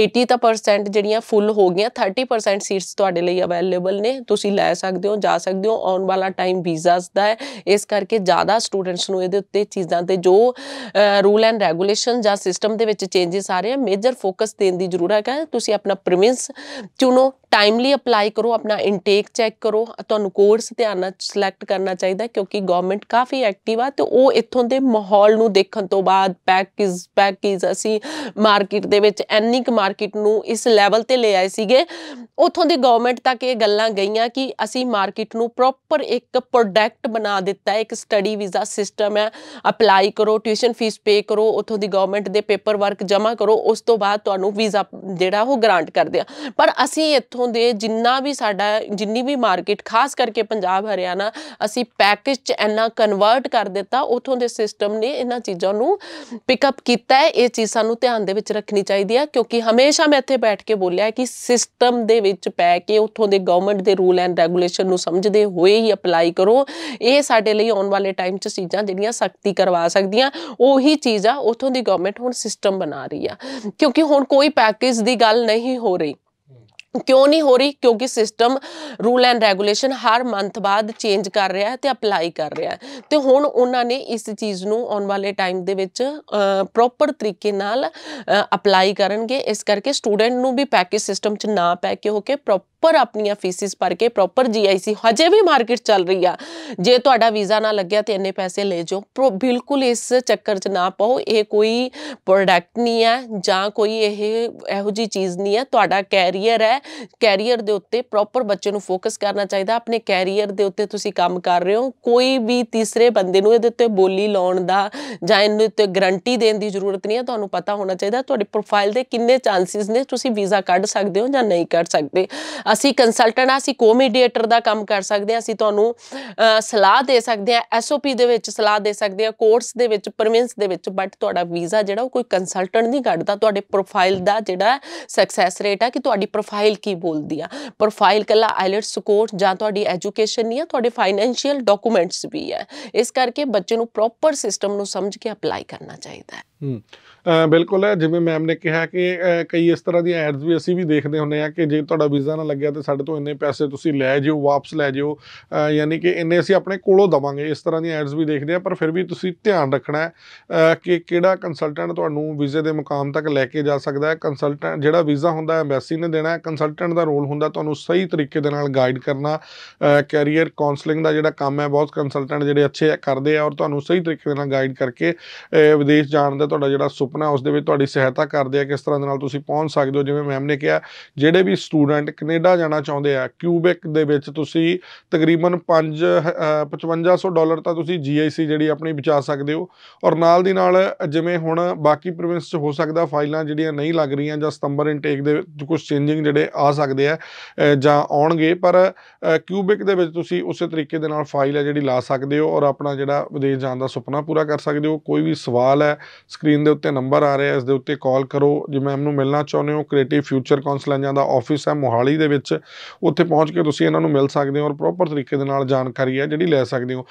80 ਤਾਂ ਪਰਸੈਂਟ ਜਿਹੜੀਆਂ ਫੁੱਲ ਹੋ ਗਈਆਂ 30% ਸੀਟਸ ਤੁਹਾਡੇ ਲਈ ਅਵੇਲੇਬਲ ਨੇ ਤੁਸੀਂ ਲੈ ਸਕਦੇ ਹੋ ਜਾ ਸਕਦੇ ਹੋ ਆਉਣ ਵਾਲਾ ਟਾਈਮ ਵੀਜ਼ਾਸ ਦਾ ਹੈ ਇਸ ਕਰਕੇ ਜ਼ਿਆਦਾ ਸਟੂਡੈਂਟਸ ਨੂੰ ਇਹਦੇ ਉੱਤੇ ਚੀਜ਼ਾਂ ਤੇ ਜੋ ਰੂਲ ਐਂਡ ਰੈਗੂਲੇਸ਼ਨ ਜਾਂ ਸਿਸਟਮ ਦੇ ਵਿੱਚ ਚੇਂजेस ਆ ਰਹੇ ਆ ਮੇਜਰ ਫੋਕਸ ਦੇਣ ਦੀ ਜ਼ਰੂਰਤ ਹੈ ਤੁਸੀਂ ਆਪਣਾ ਪ੍ਰੀਮਿਸ ਚੁਣੋ ਟਾਈਮਲੀ ਅਪਲਾਈ ਕਰੋ ਆਪਣਾ ਇਨਟੇਕ ਚੈੱਕ ਕਰੋ ਤੁਹਾਨੂੰ ਕੋਰਸ ਧਿਆਨ ਨਾਲ ਸਿਲੈਕਟ ਕਰਨਾ ਚਾਹੀਦਾ ਕਿਉਂਕਿ ਗਵਰਨਮੈਂਟ ਕਾਫੀ ਐਕਟਿਵ ਆ ਤੇ ਉਹ ਇੱਥੋਂ ਦੇ ਮਾਹੌਲ ਨੂੰ ਦੇਖਣ ਤੋਂ ਬਾਅਦ ਪੈਕ ਪੈਕੇਜ ਅਸੀਂ ਮਾਰਕੀਟ ਦੇ ਵਿੱਚ ਐਨੀਕ ਮਾਰਕੀਟ ਨੂੰ ਇਸ ਲੈਵਲ ਤੇ ਲੈ ਆਏ ਸੀਗੇ ਉੱਥੋਂ ਦੀ ਗਵਰਨਮੈਂਟ ਤੱਕ ਇਹ ਗੱਲਾਂ ਗਈਆਂ ਕਿ ਅਸੀਂ ਮਾਰਕੀਟ ਨੂੰ ਪ੍ਰੋਪਰ ਇੱਕ ਪ੍ਰੋਡਕਟ ਬਣਾ ਦਿੱਤਾ ਇੱਕ ਸਟੱਡੀ ਵੀਜ਼ਾ ਸਿਸਟਮ ਹੈ ਅਪਲਾਈ ਕਰੋ ਟਿਊਸ਼ਨ ਫੀਸ ਪੇ ਕਰੋ ਉੱਥੋਂ ਦੀ ਗਵਰਨਮੈਂਟ ਦੇ ਪੇਪਰ ਵਰਕ ਜਮ੍ਹਾਂ ਕਰੋ ਉਸ ਤੋਂ ਬਾਅਦ ਤੁਹਾਨੂੰ ਵੀਜ਼ਾ ਜਿਹੜਾ ਉਹ ਗ੍ਰਾਂਟ ਕਰਦੇ ਆ ਪਰ ਅਸੀਂ ਇੱਥੇ ਇਥੋਂ ਦੇ ਜਿੰਨਾ ਵੀ ਸਾਡਾ ਜਿੰਨੀ ਵੀ ਮਾਰਕੀਟ ਖਾਸ ਕਰਕੇ ਪੰਜਾਬ ਹਰਿਆਣਾ ਅਸੀਂ ਪੈਕੇਜ ਚ ਇੰਨਾ ਕਨਵਰਟ ਕਰ ਦਿੱਤਾ ਉਥੋਂ ਦੇ ਸਿਸਟਮ ਨੇ ਇਹਨਾਂ ਚੀਜ਼ਾਂ ਨੂੰ ਪਿਕਅਪ ਕੀਤਾ ਹੈ ਇਹ ਚੀਜ਼ ਸਾਨੂੰ ਧਿਆਨ ਦੇ ਵਿੱਚ ਰੱਖਣੀ ਚਾਹੀਦੀ ਹੈ ਕਿਉਂਕਿ ਹਮੇਸ਼ਾ ਮੈਂ ਇੱਥੇ ਬੈਠ ਕੇ ਬੋਲਿਆ ਕਿ ਸਿਸਟਮ ਦੇ ਵਿੱਚ ਪੈ ਕੇ ਉਥੋਂ ਦੇ ਗਵਰਨਮੈਂਟ ਦੇ ਰੂਲ ਐਂਡ ਰੈਗੂਲੇਸ਼ਨ ਨੂੰ ਸਮਝਦੇ ਹੋਏ ਹੀ ਅਪਲਾਈ ਕਰੋ ਇਹ ਸਾਡੇ ਲਈ ਆਉਣ ਵਾਲੇ ਟਾਈਮ 'ਚ ਚੀਜ਼ਾਂ ਜਿਹੜੀਆਂ ਸਖਤੀ ਕਰਵਾ ਸਕਦੀਆਂ ਉਹੀ ਚੀਜ਼ ਆ ਉਥੋਂ ਦੀ ਗਵਰਨਮੈਂਟ ਹੁਣ ਸਿਸਟਮ ਬਣਾ ਰਹੀ ਆ ਕਿਉਂਕਿ ਹੁਣ ਕੋਈ ਪੈਕੇਜ ਦੀ ਗੱਲ ਨਹੀਂ ਹੋ ਰਹੀ ਕਿਉਂ ਨਹੀਂ ਹੋ ਰਹੀ ਕਿਉਂਕਿ ਸਿਸਟਮ ਰੂਲ ਐਂਡ ਰੈਗੂਲੇਸ਼ਨ ਹਰ ਮੰਥ ਬਾਅਦ ਚੇਂਜ ਕਰ ਰਿਹਾ ਹੈ ਤੇ ਅਪਲਾਈ ਕਰ ਰਿਹਾ ਹੈ ਤੇ ਹੁਣ ਉਹਨਾਂ ਨੇ ਇਸ ਚੀਜ਼ ਨੂੰ ਆਉਣ ਵਾਲੇ ਟਾਈਮ ਦੇ ਵਿੱਚ ਪ੍ਰੋਪਰ ਤਰੀਕੇ ਨਾਲ ਅਪਲਾਈ ਕਰਨਗੇ ਇਸ ਕਰਕੇ ਸਟੂਡੈਂਟ ਨੂੰ ਵੀ ਪੈਕੇਜ ਸਿਸਟਮ 'ਚ ਨਾ ਪੈ ਕੇ ਹੋ ਕੇ ਪ੍ਰੋਪਰ ਪ੍ਰੋਪਰ ਆਪਣੀਆਂ ਫੀਸਿਸ ਭਰ ਕੇ ਪ੍ਰੋਪਰ ਜੀਆਈਸੀ ਹਜੇ ਵੀ ਮਾਰਕੀਟ ਚੱਲ ਰਹੀ ਆ ਜੇ ਤੁਹਾਡਾ ਵੀਜ਼ਾ ਨਾ ਲੱਗਿਆ ਤੇ ਇੰਨੇ ਪੈਸੇ ਲੈ ਜਾਓ ਬਿਲਕੁਲ ਇਸ ਚੱਕਰ 'ਚ ਨਾ ਪਾਓ ਇਹ ਕੋਈ ਪ੍ਰੋਡਕਟ ਨਹੀਂ ਹੈ ਜਾਂ ਕੋਈ ਇਹ ਇਹੋ ਜੀ ਚੀਜ਼ ਨਹੀਂ ਹੈ ਤੁਹਾਡਾ ਕੈਰੀਅਰ ਹੈ ਕੈਰੀਅਰ ਦੇ ਉੱਤੇ ਪ੍ਰੋਪਰ ਬੱਚੇ ਨੂੰ ਫੋਕਸ ਕਰਨਾ ਚਾਹੀਦਾ ਆਪਣੇ ਕੈਰੀਅਰ ਦੇ ਉੱਤੇ ਤੁਸੀਂ ਕੰਮ ਕਰ ਰਹੇ ਹੋ ਕੋਈ ਵੀ ਤੀਸਰੇ ਬੰਦੇ ਨੂੰ ਇਹਦੇ ਉੱਤੇ ਬੋਲੀ ਲਾਉਣ ਦਾ ਜਾਂ ਇਹਨੂੰ ਤੇ ਗਰੰਟੀ ਦੇਣ ਦੀ ਜ਼ਰੂਰਤ ਨਹੀਂ ਹੈ ਤੁਹਾਨੂੰ ਪਤਾ ਹੋਣਾ ਚਾਹੀਦਾ ਤੁਹਾਡੇ ਪ੍ਰੋਫਾਈਲ ਦੇ ਕਿੰਨੇ ਚਾਂਸਸ ਨੇ ਤੁਸੀਂ ਵੀਜ਼ਾ ਕੱਢ ਸਕਦੇ ਹੋ ਜਾਂ ਨਹੀਂ ਕੱਢ ਸਕਦੇ ਅਸੀਂ ਕੰਸਲਟੈਂਟ ਆ ਅਸੀਂ ਕੋਮੀਡੀਏਟਰ ਦਾ ਕੰਮ ਕਰ ਸਕਦੇ ਆ ਅਸੀਂ ਤੁਹਾਨੂੰ ਸਲਾਹ ਦੇ ਸਕਦੇ ਆ ਐਸਓਪੀ ਦੇ ਵਿੱਚ ਸਲਾਹ ਦੇ ਸਕਦੇ ਆ ਕੋਰਸ ਦੇ ਵਿੱਚ ਪ੍ਰੋਵਿੰਸ ਦੇ ਵਿੱਚ ਬਟ ਤੁਹਾਡਾ ਵੀਜ਼ਾ ਜਿਹੜਾ ਉਹ ਕੋਈ ਕੰਸਲਟੈਂਟ ਨਹੀਂ ਕੱਢਦਾ ਤੁਹਾਡੇ ਪ੍ਰੋਫਾਈਲ ਦਾ ਜਿਹੜਾ ਸਕਸੈਸ ਰੇਟ ਆ ਕਿ ਤੁਹਾਡੀ ਪ੍ਰੋਫਾਈਲ ਕੀ ਬੋਲਦੀ ਆ ਪ੍ਰੋਫਾਈਲ ਕੱਲਾ ਆਈਲਟਸ ਸਕੋਰ ਜਾਂ ਤੁਹਾਡੀ ਐਜੂਕੇਸ਼ਨ ਨਹੀਂ ਆ ਤੁਹਾਡੇ ਫਾਈਨੈਂਸ਼ੀਅਲ ਡਾਕੂਮੈਂਟਸ ਵੀ ਆ ਇਸ ਕਰਕੇ ਬੱਚੇ ਨੂੰ ਪ੍ਰੋਪਰ ਸਿਸਟਮ ਨੂੰ ਸਮਝ ਕੇ ਅਪਲਾਈ ਕਰਨਾ ਚਾਹੀਦਾ ਹੈ ਹੂੰ ਬਿਲਕੁਲ ਹੈ ਜਿਵੇਂ ਮੈਮ ਨੇ ਕਿਹਾ ਕਿ ਕਈ ਇਸ ਤਰ੍ਹਾਂ ਦੀਆਂ ਐਡਸ ਵੀ ਅਸੀਂ ਵੀ ਦੇਖਦੇ ਹੁੰਨੇ ਆ ਕਿ ਜੇ ਤੁਹਾਡਾ ਵੀਜ਼ਾ ਨਾ ਲੱਗਿਆ ਤੇ ਸਾਡੇ ਤੋਂ ਇੰਨੇ ਪੈਸੇ ਤੁਸੀਂ ਲੈ ਜਿਓ ਵਾਪਸ ਲੈ ਜਿਓ ਯਾਨੀ ਕਿ ਇੰਨੇ ਅਸੀਂ ਆਪਣੇ ਕੋਲੋਂ ਦਵਾਂਗੇ ਇਸ ਤਰ੍ਹਾਂ ਦੀਆਂ ਐਡਸ ਵੀ ਦੇਖਦੇ ਆ ਪਰ ਫਿਰ ਵੀ ਤੁਸੀਂ ਧਿਆਨ ਰੱਖਣਾ ਹੈ ਕਿ ਕਿਹੜਾ ਕੰਸਲਟੈਂਟ ਤੁਹਾਨੂੰ ਵੀਜ਼ੇ ਦੇ ਮੁਕਾਮ ਤੱਕ ਲੈ ਕੇ ਜਾ ਸਕਦਾ ਹੈ ਕੰਸਲਟੈਂਟ ਜਿਹੜਾ ਵੀਜ਼ਾ ਹੁੰਦਾ ਹੈ ਐਮਬੈਸੀ ਨੇ ਦੇਣਾ ਹੈ ਕੰਸਲਟੈਂਟ ਦਾ ਰੋਲ ਹੁੰਦਾ ਤੁਹਾਨੂੰ ਸਹੀ ਤਰੀਕੇ ਦੇ ਨਾਲ ਗਾਈਡ ਕਰਨਾ ਕੈਰੀਅਰ ਕਾਉਂਸਲਿੰਗ ਦਾ ਜਿਹੜਾ ਕੰਮ ਹੈ ਬਹੁਤ ਕੰਸਲਟੈਂਟ ਜਿਹੜੇ ਅੱਛੇ ਕਰਦੇ ਆ ਔਰ ਤੁਹਾਨੂੰ ਸਹੀ ਤਰੀਕੇ ਨਾਲ ਗਾਈਡ ਕਰਕੇ ਵਿਦੇਸ਼ ਜਾਣ ਦਾ ਤੁਹਾਡਾ ਜਿਹੜਾ ਸੁਪਨਾ ਉਸ ਦੇ ਵਿੱਚ ਤੁਹਾਡੀ ਸਹਾਇਤਾ ਕਰਦੇ ਆ ਕਿਸ ਤਰ੍ਹਾਂ ਦੇ ਨਾਲ ਤੁਸੀਂ ਪਹੁੰਚ ਸਕਦੇ ਹੋ ਜਿਵੇਂ ਮੈਮ ਨੇ ਕਿਹਾ ਜਿਹੜੇ ਵੀ ਸਟੂਡੈਂਟ ਕੈਨੇਡਾ ਜਾਣਾ ਚਾਹੁੰਦੇ ਆ ਕਿਊਬਿਕ ਦੇ ਵਿੱਚ ਤੁਸੀਂ ਤਕਰੀਬਨ 5 5500 ਡਾਲਰ ਤਾਂ ਤੁਸੀਂ ਜੀਆਈਸੀ ਜਿਹੜੀ ਆਪਣੀ ਬਚਾ ਸਕਦੇ ਹੋ ਔਰ ਨਾਲ ਦੀ ਨਾਲ ਜਿਵੇਂ ਹੁਣ ਬਾਕੀ ਪ੍ਰੋਵਿੰਸ 'ਚ ਹੋ ਸਕਦਾ ਫਾਈਲਾਂ ਜਿਹੜੀਆਂ ਨਹੀਂ ਲੱਗ ਰਹੀਆਂ ਜਾਂ ਸਤੰਬਰ ਇਨਟੇਕ ਦੇ ਕੁਝ ਚੇਂਜਿੰਗ ਜਿਹੜੇ ਆ ਸਕਦੇ ਆ ਜਾਂ ਆਉਣਗੇ ਪਰ ਕਿਊਬਿਕ ਦੇ ਵਿੱਚ ਤੁਸੀਂ ਉਸੇ ਤਰੀਕੇ ਦੇ ਨਾਲ ਫਾਈਲ ਹੈ ਜਿਹੜੀ ਲਾ ਸਕਦੇ ਹੋ ਔਰ ਆਪਣਾ ਜਿਹੜਾ ਵਿਦੇਸ਼ ਜਾਣ ਦਾ ਸੁਪਨਾ ਪੂਰਾ ਕਰ ਸਕਦੇ ਹੋ ਕੋਈ ਵੀ ਸਵਾਲ ਹੈ ਸਕਰੀਨ ਦੇ ਉੱਤੇ ਨੰਬਰ ਆ ਰਿਹਾ ਇਸ ਦੇ ਉੱਤੇ ਕਾਲ ਕਰੋ ਜੇ ਮੈਮ ਨੂੰ ਮਿਲਣਾ ਚਾਹੁੰਦੇ ਹੋ ਕ੍ਰੀਏਟਿਵ ਫਿਊਚਰ ਕਾਉਂਸਲਰਾਂ ਦਾ ਆਫਿਸ ਹੈ ਮੋਹਾਲੀ ਦੇ ਵਿੱਚ ਉੱਥੇ ਪਹੁੰਚ ਕੇ ਤੁਸੀਂ ਇਹਨਾਂ ਨੂੰ ਮਿਲ ਸਕਦੇ ਹੋ ਔਰ ਪ੍ਰੋਪਰ ਤਰੀਕੇ ਦੇ ਨਾਲ ਜਾਣਕਾਰੀ ਹੈ ਜਿਹੜੀ ਲੈ ਸਕਦੇ ਹੋ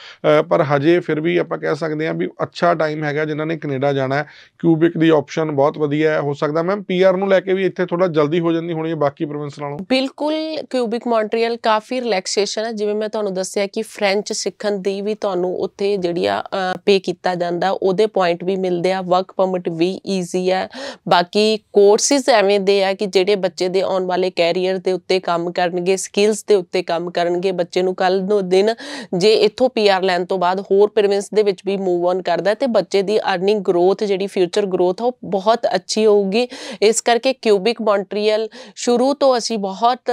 ਪਰ ਹਜੇ ਫਿਰ ਵੀ ਆਪਾਂ ਕਹਿ ਸਕਦੇ ਹਾਂ ਵੀ ਅੱਛਾ ਟਾਈਮ ਹੈਗਾ ਜਿਨ੍ਹਾਂ ਨੇ ਕੈਨੇਡਾ ਜਾਣਾ ਹੈ ਕਿਊਬਿਕ ਦੀ ਆਪਸ਼ਨ ਬਹੁਤ ਵਧੀਆ ਹੈ ਹੋ ਸਕਦਾ ਮੈਮ ਪੀਆਰ ਨੂੰ ਲੈ ਕੇ ਵੀ ਇੱਥੇ ਥੋੜਾ ਜਲਦੀ ਹੋ ਜਾਂਦੀ ਹੋਣੀ ਹੈ ਬਾਕੀ ਪ੍ਰੋਵਿੰਸ ਨਾਲੋਂ ਬਿਲਕੁਲ ਕਿਊਬਿਕ ਮੌਂਟਰੀਅਲ ਕਾਫੀ ਰਿਲੈਕਸੇਸ਼ਨ ਹੈ ਜਿਵੇਂ ਮੈਂ ਤੁਹਾਨੂੰ ਦੱਸਿਆ ਕਿ ਫ੍ਰੈਂਚ ਸਿੱਖਣ ਦੀ ਵੀ ਤੁਹਾਨੂੰ ਉੱਥੇ ਜਿਹੜੀ ਆ ਪੇ ਕੀਤਾ ਜਾਂਦਾ ਉਹਦੇ ਪੁਆਇੰਟ ਵੀ ਮਿਲਦੇ ਆ ਵਰਕ ਪਰਮਿਟ ਵੀ ਈਜ਼ੀ ਹੈ ਬਾਕੀ ਕੋਰਸਿਸ ਐਵੇਂ ਦੇ ਆ ਕਿ ਜਿਹੜੇ ਬੱਚੇ ਦੇ ਆਉਣ ਵਾਲੇ ਕੈਰੀਅਰ ਦੇ ਉੱਤੇ ਕੰਮ ਕਰਨਗੇ ਸਕਿੱਲਸ ਦੇ ਉੱਤੇ ਕੰਮ ਕਰਨਗੇ ਬੱਚੇ ਨੂੰ ਕੱਲ ਨੂੰ ਦਿਨ ਜੇ ਇੱਥੋਂ ਪੀਆਰ ਲੈਣ ਤੋਂ ਬਾਅਦ ਹੋਰ ਪ੍ਰੋਵਿੰਸ ਦੇ ਵਿੱਚ ਵੀ ਮੂਵ ਔਨ ਕਰਦਾ ਤੇ ਬੱਚੇ ਦੀ ਅਰਨਿੰਗ ਗਰੋਥ ਜਿਹੜੀ ਫਿਊਚਰ ਗਰੋਥ ਉਹ ਬਹੁਤ ਅੱਛੀ ਹੋਊਗੀ ਇਸ ਕਰਕੇ ਕਿਊਬਿਕ ਮੌਂਟਰੀਅਲ ਸ਼ੁਰੂ ਤੋਂ ਅਸੀਂ ਬਹੁਤ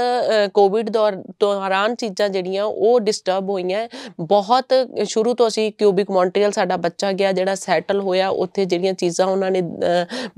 ਕੋਵਿਡ ਦੌਰ ਦੌਰਾਨ ਚੀਜ਼ਾਂ ਜਿਹੜੀਆਂ ਉਹ ਡਿਸਟਰਬ ਹੋਈਆਂ ਬਹੁਤ ਸ਼ੁਰੂ ਤੋਂ ਅਸੀਂ ਕਿਊਬਿਕ ਮੌਂਟਰੀਅਲ ਸਾਡਾ ਬੱਚਾ ਗਿਆ ਜਿਹੜਾ ਸੈਟਲ ਹੋਇਆ ਉੱਥੇ ਜਿਹੜੀਆਂ ਚੀਜ਼ਾਂ ਉਹਨਾਂ ਨੇ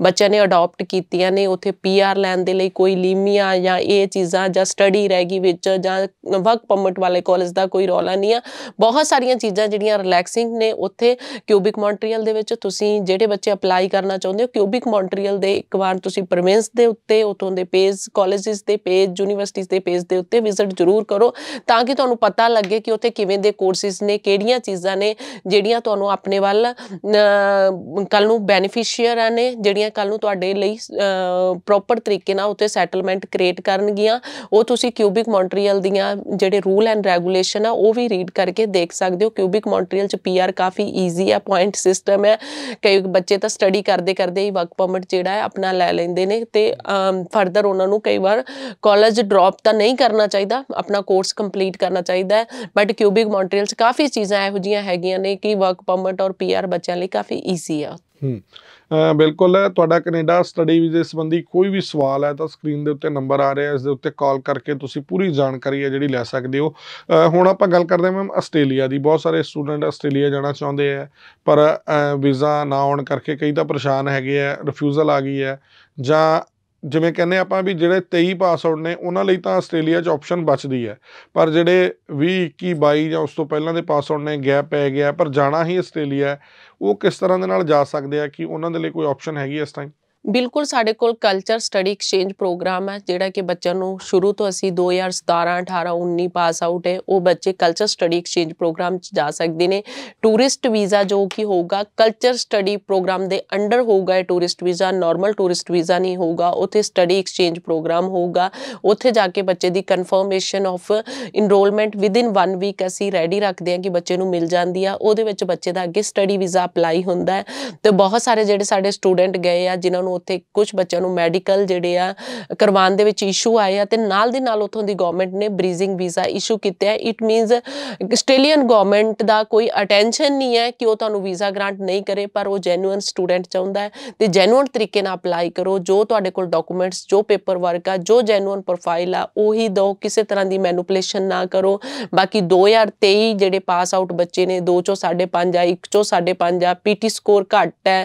ਬੱਚਿਆਂ ਨੇ ਅਡਾਪਟ ਕੀਤੀਆਂ ਨੇ ਉੱਥੇ ਪੀਆਰ ਲੈਣ ਦੇ ਲਈ ਕੋਈ ਲੀਮੀਆ ਜਾਂ ਇਹ ਚੀਜ਼ਾਂ ਜਾਂ ਸਟੱਡੀ ਰਹਿ ਗਈ ਵਿੱਚ ਜਾਂ ਵਰਕ ਪਰਮਿਟ ਵਾਲੇ ਕਾਲਜ ਦਾ ਕੋਈ ਰੋਲਾ ਨਹੀਂ ਆ ਬਹੁਤ ਸਾਰੀਆਂ ਚੀਜ਼ਾਂ ਜਿਹੜੀਆਂ ਰਿਲੈਕਸਿੰਗ ਨੇ ਉੱਥੇ ਕਿਊਬਿਕ ਮੌਂਟਰੀਅਲ ਦੇ ਵਿੱਚ ਤੁਸੀਂ ਜਿਹੜੇ ਬੱਚੇ ਅਪਲਾਈ ਕਰਨਾ ਚਾਹੁੰਦੇ ਹੋ ਕਿਊਬਿਕ ਮੌਂਟਰੀਅਲ ਦੇ ਇੱਕ ਵਾਰ ਤੁਸੀਂ ਪਰਮਿਸ ਦੇ ਉੱਤੇ ਉਤੋਂ ਦੇ ਪੇਜ ਕਾਲਜਸ ਦੇ ਪੇਜ ਯੂਨੀਵਰਸਿਟੀਆਂ ਦੇ ਪੇਜ ਦੇ ਉੱਤੇ ਵਿਜ਼ਿਟ ਜ਼ਰੂਰ ਕਰੋ ਤਾਂ ਕਿ ਤੁਹਾਨੂੰ ਪਤਾ ਲੱਗੇ ਕਿ ਉੱਥੇ ਕਿਵੇਂ ਦੇ ਕੋਰਸਿਸ ਨੇ ਕਿਹੜੀਆਂ ਚੀਜ਼ਾਂ ਨੇ ਜਿਹੜੀਆਂ ਤੁਹਾਨੂੰ ਆਪਣੇ ਵੱਲ ਕੱਲ ਨੂੰ ਬੈਨੀਫੀਸ਼ੀਅਲ ਲੇਅਰਾਂ ਨੇ ਜਿਹੜੀਆਂ ਕੱਲ ਨੂੰ ਤੁਹਾਡੇ ਲਈ ਪ੍ਰੋਪਰ ਤਰੀਕੇ ਨਾਲ ਉੱਤੇ ਸੈਟਲਮੈਂਟ ਕ੍ਰੀਏਟ ਕਰਨਗੀਆਂ ਉਹ ਤੁਸੀਂ ਕਿਊਬਿਕ ਮੌਂਟਰੀਅਲ ਦੀਆਂ ਜਿਹੜੇ ਰੂਲ ਐਂਡ ਰੈਗੂਲੇਸ਼ਨ ਆ ਉਹ ਵੀ ਰੀਡ ਕਰਕੇ ਦੇਖ ਸਕਦੇ ਹੋ ਕਿਊਬਿਕ ਮੌਂਟਰੀਅਲ ਚ ਪੀਆਰ ਕਾਫੀ ਈਜ਼ੀ ਆ ਪੁਆਇੰਟ ਸਿਸਟਮ ਹੈ ਕਈ ਬੱਚੇ ਤਾਂ ਸਟੱਡੀ ਕਰਦੇ ਕਰਦੇ ਹੀ ਵਰਕ ਪਰਮਿਟ ਜਿਹੜਾ ਹੈ ਆਪਣਾ ਲੈ ਲੈਂਦੇ ਨੇ ਤੇ ਫਰਦਰ ਉਹਨਾਂ ਨੂੰ ਕਈ ਵਾਰ ਕਾਲਜ ਡ੍ਰੌਪ ਤਾਂ ਨਹੀਂ ਕਰਨਾ ਚਾਹੀਦਾ ਆਪਣਾ ਕੋਰਸ ਕੰਪਲੀਟ ਕਰਨਾ ਚਾਹੀਦਾ ਬਟ ਕਿਊਬਿਕ ਮੌਂਟਰੀਅਲ ਚ ਕਾਫੀ ਚੀਜ਼ਾਂ ਇਹੋ ਜੀਆਂ ਹੈਗੀਆਂ ਨੇ ਕਿ ਵਰਕ ਪਰਮਿਟ ਔਰ ਪੀਆਰ ਬੱਚਿਆਂ ਲਈ ਕਾਫੀ ਈਜ਼ੀ ਆ ਹੂੰ ਬਿਲਕੁਲ ਤੁਹਾਡਾ ਕੈਨੇਡਾ ਸਟੱਡੀ ਵੀਜ਼ੇ ਸੰਬੰਧੀ ਕੋਈ ਵੀ ਸਵਾਲ ਹੈ ਤਾਂ ਸਕਰੀਨ ਦੇ ਉੱਤੇ ਨੰਬਰ ਆ ਰਿਹਾ ਇਸ ਦੇ ਉੱਤੇ ਕਾਲ ਕਰਕੇ ਤੁਸੀਂ ਪੂਰੀ ਜਾਣਕਾਰੀ ਹੈ ਜਿਹੜੀ ਲੈ ਸਕਦੇ ਹੋ ਹੁਣ ਆਪਾਂ ਗੱਲ ਕਰਦੇ ਹਾਂ ਮੈਮ ਆਸਟ੍ਰੇਲੀਆ ਦੀ ਬਹੁਤ ਸਾਰੇ ਸਟੂਡੈਂਟ ਆਸਟ੍ਰੇਲੀਆ ਜਾਣਾ ਚਾਹੁੰਦੇ ਆ ਪਰ ਵੀਜ਼ਾ ਨਾ ਆਉਣ ਕਰਕੇ ਕਈ ਤਾਂ ਪਰੇਸ਼ਾਨ ਹੈਗੇ ਆ ਰਿਫਿਊਜ਼ਲ ਆ ਗਈ ਹੈ ਜਾਂ ਜਿਵੇਂ ਕਹਿੰਦੇ ਆਪਾਂ ਵੀ ਜਿਹੜੇ 23 ਪਾਸ ਆਊਟ ਨੇ ਉਹਨਾਂ ਲਈ ਤਾਂ ਆਸਟ੍ਰੇਲੀਆ 'ਚ ਆਪਸ਼ਨ ਬਚਦੀ ਹੈ ਪਰ ਜਿਹੜੇ 20 21 22 ਜਾਂ ਉਸ ਤੋਂ ਪਹਿਲਾਂ ਦੇ ਪਾਸ ਆਊਟ ਨੇ ਗੈਪ ਪੈ ਗਿਆ ਪਰ ਜਾਣਾ ਹੀ ਆਸਟ੍ਰੇਲੀਆ ਉਹ ਕਿਸ ਤਰ੍ਹਾਂ ਦੇ ਨਾਲ ਜਾ ਸਕਦੇ ਆ ਕਿ ਉਹਨਾਂ ਦੇ ਲਈ ਕੋਈ ਆਪਸ਼ਨ ਹੈਗੀ ਇਸ ਟਾਈਮ ਬਿਲਕੁਲ ਸਾਡੇ ਕੋਲ ਕਲਚਰ ਸਟੱਡੀ ਐਕਸਚੇਂਜ ਪ੍ਰੋਗਰਾਮ ਹੈ ਜਿਹੜਾ ਕਿ ਬੱਚਿਆਂ ਨੂੰ ਸ਼ੁਰੂ ਤੋਂ ਅਸੀਂ 2017 18 19 ਪਾਸ ਆਊਟ ਹੈ ਉਹ ਬੱਚੇ ਕਲਚਰ ਸਟੱਡੀ ਐਕਸਚੇਂਜ ਪ੍ਰੋਗਰਾਮ 'ਚ ਜਾ ਸਕਦੇ ਨੇ ਟੂਰਿਸਟ ਵੀਜ਼ਾ ਜੋ ਕਿ ਹੋਊਗਾ ਕਲਚਰ ਸਟੱਡੀ ਪ੍ਰੋਗਰਾਮ ਦੇ ਅੰਡਰ ਹੋਊਗਾ ਇਹ tourist visa normal tourist visa ਨਹੀਂ ਹੋਊਗਾ ਉੱਥੇ ਸਟੱਡੀ ਐਕਸਚੇਂਜ ਪ੍ਰੋਗਰਾਮ ਹੋਊਗਾ ਉੱਥੇ ਜਾ ਕੇ ਬੱਚੇ ਦੀ confirmation of enrolment within 1 week ਅਸੀਂ ਰੈਡੀ ਰੱਖਦੇ ਹਾਂ ਕਿ ਬੱਚੇ ਨੂੰ ਮਿਲ ਜਾਂਦੀ ਆ ਉਹਦੇ ਵਿੱਚ ਬੱਚੇ ਦਾ ਅੱਗੇ ਸਟੱਡੀ ਵੀਜ਼ਾ ਅਪਲਾਈ ਹੁੰਦਾ ਹੈ ਤੇ ਬਹੁਤ ਸਾਰੇ ਜਿਹੜੇ ਸਾਡੇ ਸਟੂਡੈਂਟ ਗਏ ਆ ਜਿਨ੍ਹਾਂ ਨੂੰ ਉੱਥੇ ਕੁਝ ਬੱਚਿਆਂ ਨੂੰ ਮੈਡੀਕਲ ਜਿਹੜੇ ਆ ਕਰਵਾਉਣ ਦੇ ਵਿੱਚ ਇਸ਼ੂ ਆਏ ਆ ਤੇ ਨਾਲ ਦੇ ਨਾਲ ਉਥੋਂ ਦੀ ਗਵਰਨਮੈਂਟ ਨੇ ਬਰੀਜ਼ਿੰਗ ਵੀਜ਼ਾ ਇਸ਼ੂ ਕੀਤਾ ਹੈ ਇਟ ਮੀਨਸ ਆਸਟ੍ਰੇਲੀਅਨ ਗਵਰਨਮੈਂਟ ਦਾ ਕੋਈ ਅਟੈਂਸ਼ਨ ਨਹੀਂ ਹੈ ਕਿ ਉਹ ਤੁਹਾਨੂੰ ਵੀਜ਼ਾ ਗ੍ਰਾਂਟ ਨਹੀਂ ਕਰੇ ਪਰ ਉਹ ਜੈਨੂਇਨ ਸਟੂਡੈਂਟ ਚਾਹੁੰਦਾ ਹੈ ਤੇ ਜੈਨੂਇਨ ਤਰੀਕੇ ਨਾਲ ਅਪਲਾਈ ਕਰੋ ਜੋ ਤੁਹਾਡੇ ਕੋਲ ਡਾਕੂਮੈਂਟਸ ਜੋ ਪੇਪਰ ਵਰਕ ਆ ਜੋ ਜੈਨੂਇਨ ਪ੍ਰੋਫਾਈਲ ਆ ਉਹੀ ਦਿਓ ਕਿਸੇ ਤਰ੍ਹਾਂ ਦੀ ਮੈਨੂਪਲੇਸ਼ਨ ਨਾ ਕਰੋ ਬਾਕੀ 2023 ਜਿਹੜੇ ਪਾਸ ਆਊਟ ਬੱਚੇ ਨੇ 2 ਚੋਂ 5.5 ਆ 1 ਚੋਂ 5.5 ਆ ਪੀਟੀ ਸਕੋਰ ਘੱਟ ਹੈ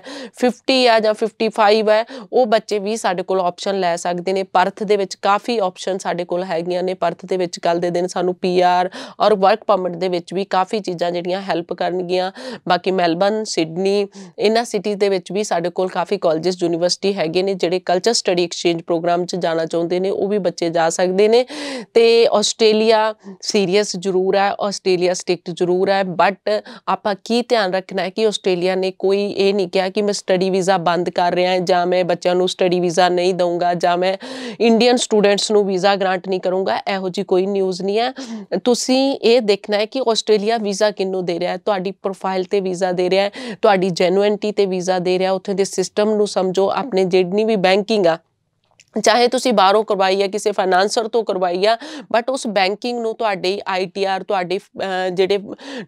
50 ਆ ਜਾਂ 55 ਆ ਹੈ ਉਹ ਬੱਚੇ ਵੀ ਸਾਡੇ ਕੋਲ ਆਪਸ਼ਨ ਲੈ ਸਕਦੇ ਨੇ ਪਰਥ ਦੇ ਵਿੱਚ ਕਾਫੀ ਆਪਸ਼ਨ ਸਾਡੇ ਕੋਲ ਹੈਗੀਆਂ ਨੇ ਪਰਥ ਦੇ ਵਿੱਚ ਕੱਲ ਦੇ ਦਿਨ ਸਾਨੂੰ ਪੀਆਰ ਔਰ ਵਰਕ ਪਰਮਿਟ ਦੇ ਵਿੱਚ ਵੀ ਕਾਫੀ ਚੀਜ਼ਾਂ ਜਿਹੜੀਆਂ ਹੈਲਪ ਕਰਨਗੀਆਂ ਬਾਕੀ ਮੈਲਬਨ ਸਿਡਨੀ ਇਹਨਾਂ ਸਿਟੀਜ਼ ਦੇ ਵਿੱਚ ਵੀ ਸਾਡੇ ਕੋਲ ਕਾਫੀ ਕਾਲਜਸ ਯੂਨੀਵਰਸਿਟੀ ਹੈਗੇ ਨੇ ਜਿਹੜੇ ਕਲਚਰ ਸਟੱਡੀ ਐਕਸਚੇਂਜ ਪ੍ਰੋਗਰਾਮ 'ਚ ਜਾਣਾ ਚਾਹੁੰਦੇ ਨੇ ਉਹ ਵੀ ਬੱਚੇ ਜਾ ਸਕਦੇ ਨੇ ਤੇ ਆਸਟ੍ਰੇਲੀਆ ਸੀਰੀਅਸ ਜ਼ਰੂਰ ਹੈ ਆਸਟ੍ਰੇਲੀਆ ਸਟ੍ਰਿਕਟ ਜ਼ਰੂਰ ਹੈ ਬਟ ਆਪਾਂ ਕੀ ਧਿਆਨ ਰੱਖਣਾ ਹੈ ਕਿ ਆਸਟ੍ਰੇਲੀਆ ਨੇ ਕੋਈ ਇਹ ਨਹੀਂ ਕਿਹਾ ਕਿ ਮੈਂ ਸਟੱਡੀ ਵੀਜ਼ਾ ਬੰਦ ਕਰ ਰਿਹਾ ਹਾਂ ਜਾਂ ਜਾਂ ਮੈਂ ਬੱਚਿਆਂ ਨੂੰ ਸਟੱਡੀ ਵੀਜ਼ਾ ਨਹੀਂ ਦਊਂਗਾ ਜਾਂ ਮੈਂ ਇੰਡੀਅਨ ਸਟੂਡੈਂਟਸ ਨੂੰ ਵੀਜ਼ਾ ਗ੍ਰਾਂਟ ਨਹੀਂ ਕਰੂੰਗਾ ਇਹੋ ਜੀ ਕੋਈ ਨਿਊਜ਼ ਨਹੀਂ ਹੈ ਤੁਸੀਂ ਇਹ ਦੇਖਣਾ ਹੈ ਕਿ ਆਸਟ੍ਰੇਲੀਆ ਵੀਜ਼ਾ ਕਿੰਨੂੰ ਦੇ ਰਿਹਾ ਹੈ ਤੁਹਾਡੀ ਪ੍ਰੋਫਾਈਲ ਤੇ ਵੀਜ਼ਾ ਦੇ ਰਿਹਾ ਹੈ ਤੁਹਾਡੀ ਜੈਨੂਇਨਟੀ ਤੇ ਵੀਜ਼ਾ ਦੇ ਰਿਹਾ ਉੱਥੇ ਦੇ ਸਿਸਟਮ ਨੂੰ ਸਮਝੋ ਆਪਣੇ ਜਿਹੜੀ ਵੀ ਬੈਂਕਿੰਗ ਆ ਚਾਹੇ ਤੁਸੀਂ ਬਾਹਰੋਂ ਕਰਵਾਈ ਹੈ ਕਿਸੇ ਫਾਈਨਾਂਸਰ ਤੋਂ ਕਰਵਾਈ ਆ ਬਟ ਉਸ ਬੈਂਕਿੰਗ ਨੂੰ ਤੁਹਾਡੇ ਆਈਟੀਆਰ ਤੁਹਾਡੇ ਜਿਹੜੇ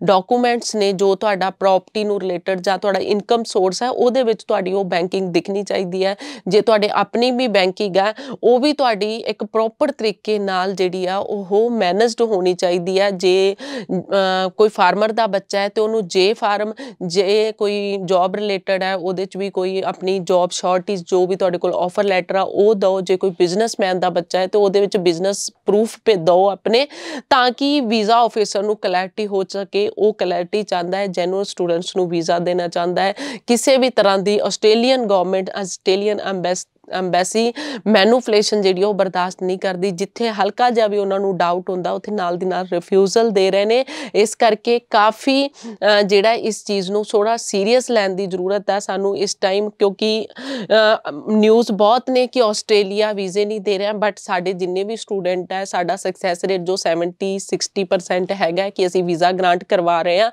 ਡਾਕੂਮੈਂਟਸ ਨੇ ਜੋ ਤੁਹਾਡਾ ਪ੍ਰਾਪਰਟੀ ਨੂੰ ਰਿਲੇਟਡ ਜਾਂ ਤੁਹਾਡਾ ਇਨਕਮ ਸੋਰਸ ਹੈ ਉਹਦੇ ਵਿੱਚ ਤੁਹਾਡੀ ਉਹ ਬੈਂਕਿੰਗ ਦਿਖਣੀ ਚਾਹੀਦੀ ਹੈ ਜੇ ਤੁਹਾਡੇ ਆਪਣੀ ਵੀ ਬੈਂਕਿੰਗ ਆ ਉਹ ਵੀ ਤੁਹਾਡੀ ਇੱਕ ਪ੍ਰੋਪਰ ਤਰੀਕੇ ਨਾਲ ਜਿਹੜੀ ਆ ਉਹ ਮੈਨੇਜਡ ਹੋਣੀ ਚਾਹੀਦੀ ਹੈ ਜੇ ਕੋਈ ਫਾਰਮਰ ਦਾ ਬੱਚਾ ਹੈ ਤੇ ਉਹਨੂੰ ਜੇ ਫਾਰਮ ਜੇ ਕੋਈ ਜੌਬ ਰਿਲੇਟਡ ਹੈ ਉਹਦੇ ਚ ਵੀ ਕੋਈ ਆਪਣੀ ਜੌਬ ਇਸ ਜੋ ਵੀ ਤੁਹਾਡੇ ਕੋਲ ਆਫਰ ਲੈਟਰ ਆ ਉਹ ਦੋ ਦਿਓ ਜੇ ਕੋਈ ਬਿਜ਼ਨਸਮੈਨ ਦਾ ਬੱਚਾ ਹੈ ਤੇ ਉਹਦੇ ਵਿੱਚ ਬਿਜ਼ਨਸ ਪ੍ਰੂਫ ਭੇ ਦਿਓ ਆਪਣੇ ਤਾਂ ਕਿ ਵੀਜ਼ਾ ਆਫੀਸਰ ਨੂੰ ਕਲੈਰਟੀ ਹੋ ਸਕੇ ਉਹ ਕਲੈਰਟੀ ਚਾਹੁੰਦਾ ਹੈ ਜੈਨੂਅਲ ਸਟੂਡੈਂਟਸ ਨੂੰ ਵੀਜ਼ਾ ਦੇਣਾ ਚਾਹੁੰਦਾ ਹੈ ਕਿਸੇ ਵੀ ਤਰ੍ਹਾਂ ਦੀ Australian government Australian embassy embassy manipulation ਜਿਹੜੀ ਉਹ ਬਰਦਾਸ਼ਤ ਨਹੀਂ ਕਰਦੀ ਜਿੱਥੇ ਹਲਕਾ ਜਿਹਾ ਵੀ ਉਹਨਾਂ ਨੂੰ ਡਾਊਟ ਹੁੰਦਾ ਉੱਥੇ ਨਾਲ ਦੀ ਨਾਲ ਰਿਫਿਊਜ਼ਲ ਦੇ ਰਹੇ ਨੇ ਇਸ ਕਰਕੇ ਕਾਫੀ ਜਿਹੜਾ ਇਸ ਚੀਜ਼ ਨੂੰ ਥੋੜਾ ਸੀਰੀਅਸ ਲੈਣ ਦੀ ਜ਼ਰੂਰਤ ਹੈ ਸਾਨੂੰ ਇਸ ਟਾਈਮ ਕਿਉਂਕਿ ਨਿਊਜ਼ ਬਹੁਤ ਨੇ ਕਿ ਆਸਟ੍ਰੇਲੀਆ ਵੀਜ਼ੇ ਨਹੀਂ ਦੇ ਰਿਹਾ ਬਟ ਸਾਡੇ ਜਿੰਨੇ ਵੀ ਸਟੂਡੈਂਟ ਹੈ ਸਾਡਾ ਸਕਸੈਸ ਰੇਟ ਜੋ 70 60% ਹੈਗਾ ਕਿ ਅਸੀਂ ਵੀਜ਼ਾ ਗ੍ਰਾਂਟ ਕਰਵਾ ਰਹੇ ਹਾਂ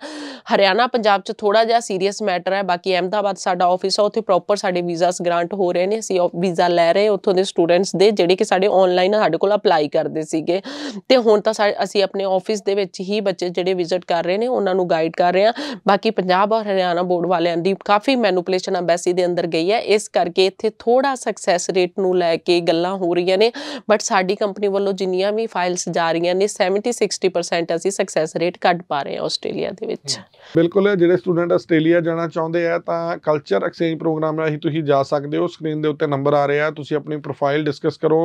ਹਰਿਆਣਾ ਪੰਜਾਬ 'ਚ ਥੋੜਾ ਜਿਹਾ ਸੀਰੀਅਸ ਮੈਟਰ ਹੈ ਬਾਕੀ ਅਹਿਮਦਾਬਾਦ ਸਾਡਾ ਆਫਿਸ ਹੈ ਉੱਥੇ ਪ੍ਰੋਪਰ ਸਾਡੇ ਵੀਜ਼ਾਸ ਗ੍ਰਾਂਟ ਹੋ ਰਹੇ ਨੇ ਅਸੀਂ ਵੀਜ਼ਾ ਲੈ ਰਹੇ ਉੱਥੋਂ ਦੇ ਸਟੂਡੈਂਟਸ ਦੇ ਜਿਹੜੇ ਕਿ ਸਾਡੇ ਆਨਲਾਈਨ ਸਾਡੇ ਕੋਲ ਅਪਲਾਈ ਕਰਦੇ ਸੀਗੇ ਤੇ ਹੁਣ ਤਾਂ ਅਸੀਂ ਆਪਣੇ ਆਫਿਸ ਦੇ ਵਿੱਚ ਹੀ ਬੱਚੇ ਜਿਹੜੇ ਵਿਜ਼ਿਟ ਕਰ ਰਹੇ ਨੇ ਉਹਨਾਂ ਨੂੰ ਗਾਈਡ ਕਰ ਰਹੇ ਆ ਬਾਕੀ ਪੰਜਾਬ ਔਰ ਹਰਿਆਣਾ ਬੋਰਡ ਵਾਲਿਆਂ ਦੀ ਕਾਫੀ ਮੈਨੂਪੂਲੇਸ਼ਨ ਅੰਬੈਸੀ ਦੇ ਅੰਦਰ ਗਈ ਹੈ ਇਸ ਕਰਕੇ ਇੱਥੇ ਥੋੜਾ ਸਕਸੈਸ ਰੇਟ ਨੂੰ ਲੈ ਕੇ ਗੱਲਾਂ ਹੋ ਰਹੀਆਂ ਨੇ ਬਟ ਸਾਡੀ ਕੰਪਨੀ ਵੱਲੋਂ ਜਿੰਨੀਆਂ ਵੀ ਫਾਈਲਸ ਜਾ ਰਹੀਆਂ ਨੇ 70 60% ਅਸੀਂ ਸਕਸੈਸ ਰੇਟ ਕੱਢ ਪਾ ਰਹੇ ਹਾਂ ਆਸਟ੍ਰੇਲੀਆ ਦੇ ਵਿੱਚ ਬਿਲਕੁਲ ਜਿਹੜੇ ਸਟੂਡੈਂਟ ਆਸਟ੍ਰੇਲੀਆ ਜਾਣਾ ਚਾਹੁੰਦੇ ਆ ਤਾਂ ਕਲਚਰ ਐਕਸਚੇਂਜ ਪ੍ਰੋਗਰਾਮ ਰਾਹੀਂ ਤੁਸੀਂ ਜਾ ਸਕਦੇ ਹੋ ਸਕਰੀਨ ਦੇ ਉੱਤੇ ਨੰਬਰ ਨੰਬਰ ਆ ਰਿਹਾ ਤੁਸੀਂ ਆਪਣੀ ਪ੍ਰੋਫਾਈਲ ਡਿਸਕਸ ਕਰੋ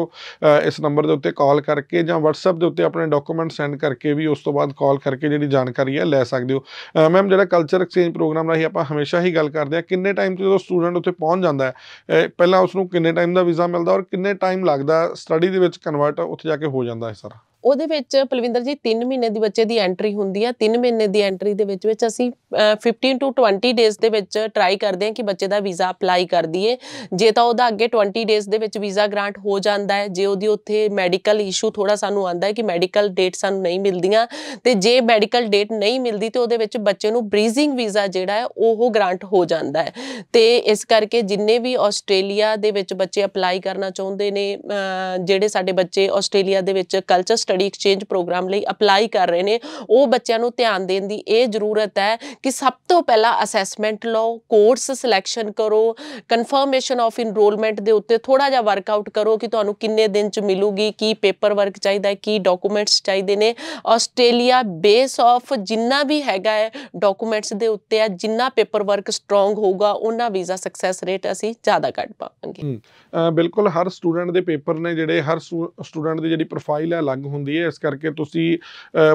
ਇਸ ਨੰਬਰ ਦੇ ਉੱਤੇ ਕਾਲ ਕਰਕੇ ਜਾਂ WhatsApp ਦੇ ਉੱਤੇ ਆਪਣੇ ਡਾਕੂਮੈਂਟ ਸੈਂਡ ਕਰਕੇ ਵੀ ਉਸ ਤੋਂ ਬਾਅਦ ਕਾਲ ਕਰਕੇ ਜਿਹੜੀ ਜਾਣਕਾਰੀ ਹੈ ਲੈ ਸਕਦੇ ਹੋ ਮੈਮ ਜਿਹੜਾ ਕਲਚਰ ਐਕਸਚੇਂਜ ਪ੍ਰੋਗਰਾਮ ਰਹੀ ਆਪਾਂ ਹਮੇਸ਼ਾ ਹੀ ਗੱਲ ਕਰਦੇ ਆ ਕਿੰਨੇ ਟਾਈਮ ਤੇ ਜਦੋਂ ਸਟੂਡੈਂਟ ਉੱਥੇ ਪਹੁੰਚ ਜਾਂਦਾ ਹੈ ਪਹਿਲਾਂ ਉਸ ਨੂੰ ਕਿੰਨੇ ਟਾਈਮ ਦਾ ਵੀਜ਼ਾ ਮਿਲਦਾ ਔਰ ਕਿੰਨੇ ਟਾਈਮ ਲੱਗਦਾ ਸਟੱਡੀ ਦੇ ਵਿੱਚ ਕਨਵਰਟ ਉੱਥੇ ਜਾ ਕੇ ਹੋ ਜਾਂਦਾ ਹੈ ਸਾਰਾ ਉਹਦੇ ਵਿੱਚ ਪਲਵਿੰਦਰ ਜੀ 3 ਮਹੀਨੇ ਦੀ ਬੱਚੇ ਦੀ ਐਂਟਰੀ ਹੁੰਦੀ ਆ 3 ਮਹੀਨੇ ਦੀ ਐਂਟਰੀ ਦੇ ਵਿੱਚ ਵਿੱਚ ਅਸੀਂ 15 ਟੂ 20 ਡੇਜ਼ ਦੇ ਵਿੱਚ ਟਰਾਈ ਕਰਦੇ ਹਾਂ ਕਿ ਬੱਚੇ ਦਾ ਵੀਜ਼ਾ ਅਪਲਾਈ ਕਰ ਦਈਏ ਜੇ ਤਾਂ ਉਹਦਾ ਅੱਗੇ 20 ਡੇਜ਼ ਦੇ ਵਿੱਚ ਵੀਜ਼ਾ ਗ੍ਰਾਂਟ ਹੋ ਜਾਂਦਾ ਹੈ ਜੇ ਉਹਦੀ ਉੱਥੇ ਮੈਡੀਕਲ ਇਸ਼ੂ ਥੋੜਾ ਸਾਨੂੰ ਆਂਦਾ ਹੈ ਕਿ ਮੈਡੀਕਲ ਡੇਟ ਸਾਨੂੰ ਨਹੀਂ ਮਿਲਦੀਆਂ ਤੇ ਜੇ ਮੈਡੀਕਲ ਡੇਟ ਨਹੀਂ ਮਿਲਦੀ ਤੇ ਉਹਦੇ ਵਿੱਚ ਬੱਚੇ ਨੂੰ ਬਰੀਜ਼ਿੰਗ ਵੀਜ਼ਾ ਜਿਹੜਾ ਹੈ ਉਹ ਗ੍ਰਾਂਟ ਹੋ ਜਾਂਦਾ ਹੈ ਤੇ ਇਸ ਕਰਕੇ ਜਿੰਨੇ ਵੀ ਆਸਟ੍ਰੇਲੀਆ ਦੇ ਵਿੱਚ ਬੱਚੇ ਅਪਲਾਈ ਕਰਨਾ ਚਾਹੁੰਦੇ ਨੇ ਜਿਹੜੇ ਸਾਡੇ ਬੱਚੇ ਆਸਟ੍ਰੇਲੀਆ ਦੇ ਵਿੱਚ ਕਲਚਰ ਸਟੱਡੀ ਐਕਸਚੇਂਜ ਪ੍ਰੋਗਰਾਮ ਲਈ ਅਪਲਾਈ ਕਰ ਰਹੇ ਨੇ ਉਹ ਬੱਚਿਆਂ ਨੂੰ ਧਿਆਨ ਦੇਣ ਦੀ ਇਹ ਜ਼ਰੂਰਤ ਹੈ ਕਿ ਸਭ ਤੋਂ ਪਹਿਲਾਂ ਅਸੈਸਮੈਂਟ ਲਓ ਕੋਰਸ ਸਿਲੈਕਸ਼ਨ ਕਰੋ ਕਨਫਰਮੇਸ਼ਨ ਆਫ ਇਨਰੋਲਮੈਂਟ ਦੇ ਉੱਤੇ ਥੋੜਾ ਜਿਹਾ ਵਰਕਆਊਟ ਕਰੋ ਕਿ ਤੁਹਾਨੂੰ ਕਿੰਨੇ ਦਿਨ ਚ ਮਿਲੂਗੀ ਕੀ ਪੇਪਰ ਵਰਕ ਚਾਹੀਦਾ ਹੈ ਕੀ ਡਾਕੂਮੈਂਟਸ ਚਾਹੀਦੇ ਨੇ ਆਸਟ੍ਰੇਲੀਆ ਬੇਸ ਆਫ ਜਿੰਨਾ ਵੀ ਹੈਗਾ ਹੈ ਡਾਕੂਮੈਂਟਸ ਦੇ ਉੱਤੇ ਆ ਜਿੰਨਾ ਪੇਪਰ ਵਰਕ ਸਟਰੋਂਗ ਹੋਊਗਾ ਉਹਨਾਂ ਵੀਜ਼ਾ ਸਕਸੈਸ ਰੇਟ ਅਸੀਂ ਜ਼ਿਆਦਾ ਕੱਢ ਪਾਵਾਂਗੇ ਬਿਲਕੁਲ ਹਰ ਸਟੂਡੈਂਟ ਦੇ ਪੇਪਰ ਨੇ ਜਿਹੜੇ ਹਰ ਸਟੂਡੈਂਟ ਦੀ ਜਿਹੜੀ ਪ੍ਰੋਫਾਈਲ ਹੈ ਅਲੱਗ ਹੁੰਦੀ ਹੈ ਇਸ ਕਰਕੇ ਤੁਸੀਂ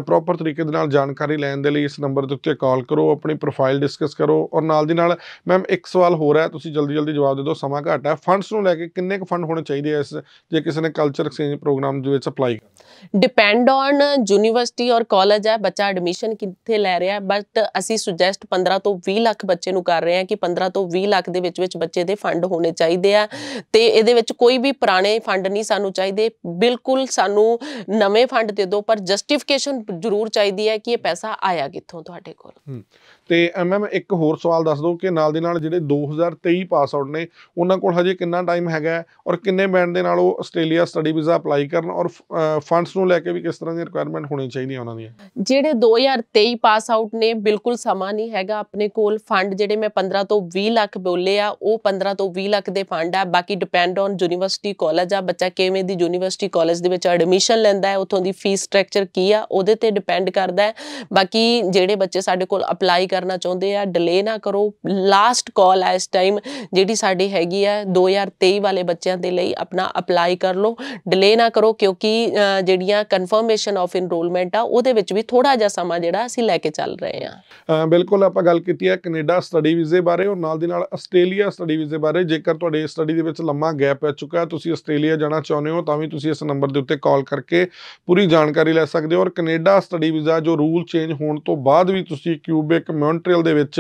ਪ੍ਰੋਪਰ ਤਰੀਕੇ ਦੇ ਨਾਲ ਜਾਣਕਾਰੀ ਲੈਣ ਦੇ ਲਈ ਇਸ ਨੰਬਰ ਦੇ ਉੱਤੇ ਕਾਲ ਕਰੋ ਆਪਣੀ ਪ੍ਰੋਫਾਈਲ ਡਿਸਕਸ ਕਰੋ ਔਰ ਨਾਲ ਦੀ ਨਾਲ ਮੈਮ ਇੱਕ ਸਵਾਲ ਹੋ ਰਿਹਾ ਤੁਸੀਂ ਜਲਦੀ ਜਲਦੀ ਜਵਾਬ ਦੇ ਦਿਓ ਸਮਾਂ ਘੱਟ ਹੈ ਫੰਡਸ ਨੂੰ ਲੈ ਕੇ ਕਿੰਨੇ ਕੁ ਫੰਡ ਹੋਣੇ ਚਾਹੀਦੇ ਐ ਜੇ ਕਿਸੇ ਨੇ ਕਲਚਰ ਐਕਸਚੇਂਜ ਪ੍ਰੋਗਰਾਮ ਦੇ ਵਿੱਚ ਅਪਲਾਈ ਕਰ ਡਿਪੈਂਡ ਔਨ ਯੂਨੀਵਰਸਿਟੀ ਔਰ ਕਾਲਜ ਹੈ ਬੱਚਾ ਐਡਮਿਸ਼ਨ ਕਿੱਥੇ ਲੈ ਰਿਹਾ ਬਟ ਅਸੀਂ ਸੁਜੈਸਟ 15 ਤੋਂ 20 ਲੱਖ ਬੱਚੇ ਨੂੰ ਕਰ ਰਹੇ ਹਾਂ ਕਿ 15 ਤੋਂ 20 ਲੱਖ ਦੇ ਵਿੱਚ ਵਿੱਚ ਬੱਚੇ ਦੇ ਫੰਡ ਹੋਣੇ ਚਾਹੀਦੇ ਆ ਤੇ ਇਹਦੇ ਵਿੱਚ ਕੋਈ ਵੀ ਪੁਰਾਣੇ ਫੰਡ ਨਹੀਂ ਸਾਨੂੰ ਚਾਹੀਦੇ ਬਿਲਕੁਲ ਸਾਨੂੰ ਨਵੇਂ ਫੰਡ ਦੇ ਦਿਓ ਪਰ ਜਸਟੀਫਿਕੇਸ਼ਨ ਜ਼ਰੂਰ ਚਾਹੀਦੀ ਹੈ ਕਿ ਇਹ ਪੈਸਾ ਆਇਆ ਕਿੱਥੋਂ ਤੁਹਾਡੇ ਕੋਲ ਤੇ ਐਮਐਮ ਇੱਕ ਹੋਰ ਸਵਾਲ ਦੱਸ ਦਿਓ ਕਿ ਨਾਲ ਦੇ ਨਾਲ ਜਿਹੜੇ 2023 ਪਾਸ ਆਊਟ ਨੇ ਉਹਨਾਂ ਕੋਲ ਹਜੇ ਕਿੰਨਾ ਟਾਈਮ ਹੈਗਾ ਔਰ ਕਿੰਨੇ ਬੈਂਡ ਦੇ ਨਾਲ ਉਹ ਆਸਟ੍ਰੇਲੀਆ ਸਟੱਡੀ ਵੀਜ਼ਾ ਅਪਲਾਈ ਕਰਨ ਔਰ ਫੰਡਸ ਨੂੰ ਲੈ ਕੇ ਵੀ ਕਿਸ ਤਰ੍ਹਾਂ ਦੀ ਰਿਕੁਆਇਰਮੈਂਟ ਹੋਣੀ ਚਾਹੀਦੀ ਹੈ ਉਹਨਾਂ ਦੀ ਜਿਹੜੇ 2023 ਪਾਸ ਆਊਟ ਨੇ ਬਿਲਕੁਲ ਸਮਾਂ ਨਹੀਂ ਹੈਗਾ ਆਪਣੇ ਕੋਲ ਫੰਡ ਜਿਹੜੇ ਮੈਂ 15 ਤੋਂ 20 ਲੱਖ ਬੋਲੇ ਆ ਉਹ 15 ਤੋਂ 20 ਲੱਖ ਦੇ ਫੰਡ ਆ ਬਾਕੀ ਡਿਪੈਂਡ ਔਨ ਯੂਨੀਵਰਸਿਟੀ ਕਾਲਜ ਆ ਬੱਚਾ ਕਿਵੇਂ ਦੀ ਯੂਨੀਵਰਸਿਟੀ ਕਾਲਜ ਦੇ ਵਿੱਚ ਐਡਮਿਸ਼ਨ ਲੈਂਦਾ ਹੈ ਉਥੋਂ ਦੀ ਫੀਸ ਸਟਰਕਚਰ ਕੀ ਆ ਉਹਦੇ ਤੇ ਡਿਪੈਂਡ ਕਰਦਾ ਹੈ ਬਾਕੀ ਜਿਹੜੇ ਬੱਚੇ ਸਾਡੇ ਕੋਲ ਅਪਲਾਈ ਕਰਨਾ ਚਾਹੁੰਦੇ ਆ ਡਿਲੇ ਨਾ ਕਰੋ ਲਾਸਟ ਕਾਲ ਹੈ ਇਸ ਟਾਈਮ ਜਿਹੜੀ ਸਾਡੀ ਹੈਗੀ ਆ 2023 ਵਾਲੇ ਬੱਚਿਆਂ ਦੇ ਲਈ ਆਪਣਾ ਅਪਲਾਈ ਕਰ ਲਓ ਡਿਲੇ ਨਾ ਕਰੋ ਕਿਉਂਕਿ ਜਿਹੜੀਆਂ ਕਨਫਰਮੇਸ਼ਨ ਆਫ ਇਨਰੋਲਮੈਂਟ ਆ ਉਹਦੇ ਵਿੱਚ ਵੀ ਥੋੜਾ ਜਿਹਾ ਸਮਾਂ ਜਿਹੜਾ ਅਸੀਂ ਲੈ ਕੇ ਚੱਲ ਰਹੇ ਆ ਬਿਲਕੁਲ ਆਪਾਂ ਗੱਲ ਕੀਤੀ ਹੈ ਕੈਨੇਡਾ ਸਟੱਡੀ ਵੀਜ਼ੇ ਬਾਰੇ ਔਰ ਨਾਲ ਦੀ ਨਾਲ ਆਸਟ੍ਰੇਲੀਆ ਸਟੱਡੀ ਵੀਜ਼ੇ ਬਾਰੇ ਜੇਕਰ ਤੁਹਾਡੇ ਸਟੱਡੀ ਦੇ ਵਿੱਚ ਲੰਮਾ ਗੈਪ ਪੈ ਚੁੱਕਾ ਤੁਸੀਂ ਆਸਟ੍ਰੇਲੀਆ ਜਾਣਾ ਚਾਹੁੰਦੇ ਹੋ ਤਾਂ ਵੀ ਤੁਸੀਂ ਇਸ ਨੰਬਰ ਦੇ ਉੱਤੇ ਕਾਲ ਕਰਕੇ ਪੂਰੀ ਜਾਣਕਾਰੀ ਲੈ ਸਕਦੇ ਹੋ ਔਰ ਕੈਨੇਡਾ ਸਟੱਡੀ ਵੀਜ਼ਾ ਜੋ ਰੂਲ ਚੇਂਜ ਹੋਣ ਤੋਂ ਬਾਅਦ ਵੀ ਤੁਸੀਂ ਕਿਊਬਿਕ ਮੌਂਟਰੀਅਲ ਦੇ ਵਿੱਚ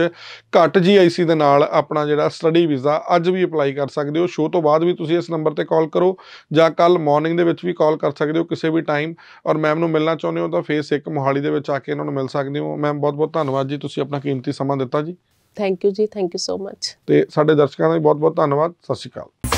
ਘੱਟ ਜੀਆਈਸੀ ਦੇ ਨਾਲ ਆਪਣਾ ਜਿਹੜਾ ਸਟੱਡੀ ਵੀਜ਼ਾ ਅੱਜ ਵੀ ਅਪਲਾਈ ਕਰ ਸਕਦੇ ਹੋ ਸ਼ੋਅ ਤੋਂ ਬਾਅਦ ਵੀ ਤੁਸੀਂ ਇਸ ਨੰਬਰ ਤੇ ਕਾਲ ਕਰੋ ਜਾਂ ਕੱਲ ਮਾਰਨਿੰਗ ਦੇ ਵਿੱਚ ਵੀ ਕਾਲ ਕਰ ਸਕਦੇ ਹੋ ਕਿਸੇ ਵੀ ਟਾਈਮ ਔਰ ਮੈਮ ਨੂੰ ਮਿਲਣਾ ਚਾਹੁੰਦੇ ਹੋ ਤਾਂ ਫੇਸ 1 ਮੋਹਾਲੀ ਦੇ ਵਿੱਚ ਆ ਕੇ ਇਹਨਾਂ ਨੂੰ ਮਿਲ ਸਕਦੇ ਹੋ ਮੈਮ ਬਹੁਤ ਬਹੁਤ ਧੰਨਵਾਦ ਜੀ ਤੁਸੀਂ ਆਪਣਾ ਕੀਮਤੀ ਸਮਾਂ ਦਿੱਤਾ ਜੀ ਥੈਂਕ ਯੂ ਜੀ ਥੈਂਕ ਯੂ ਸੋ ਮਚ ਤੇ ਸਾਡੇ ਦਰਸ਼ਕਾਂ ਦਾ ਵੀ ਬਹੁਤ ਬਹੁਤ ਧੰਨਵਾਦ ਸਤਿ ਸ਼੍ਰੀ ਅਕਾਲ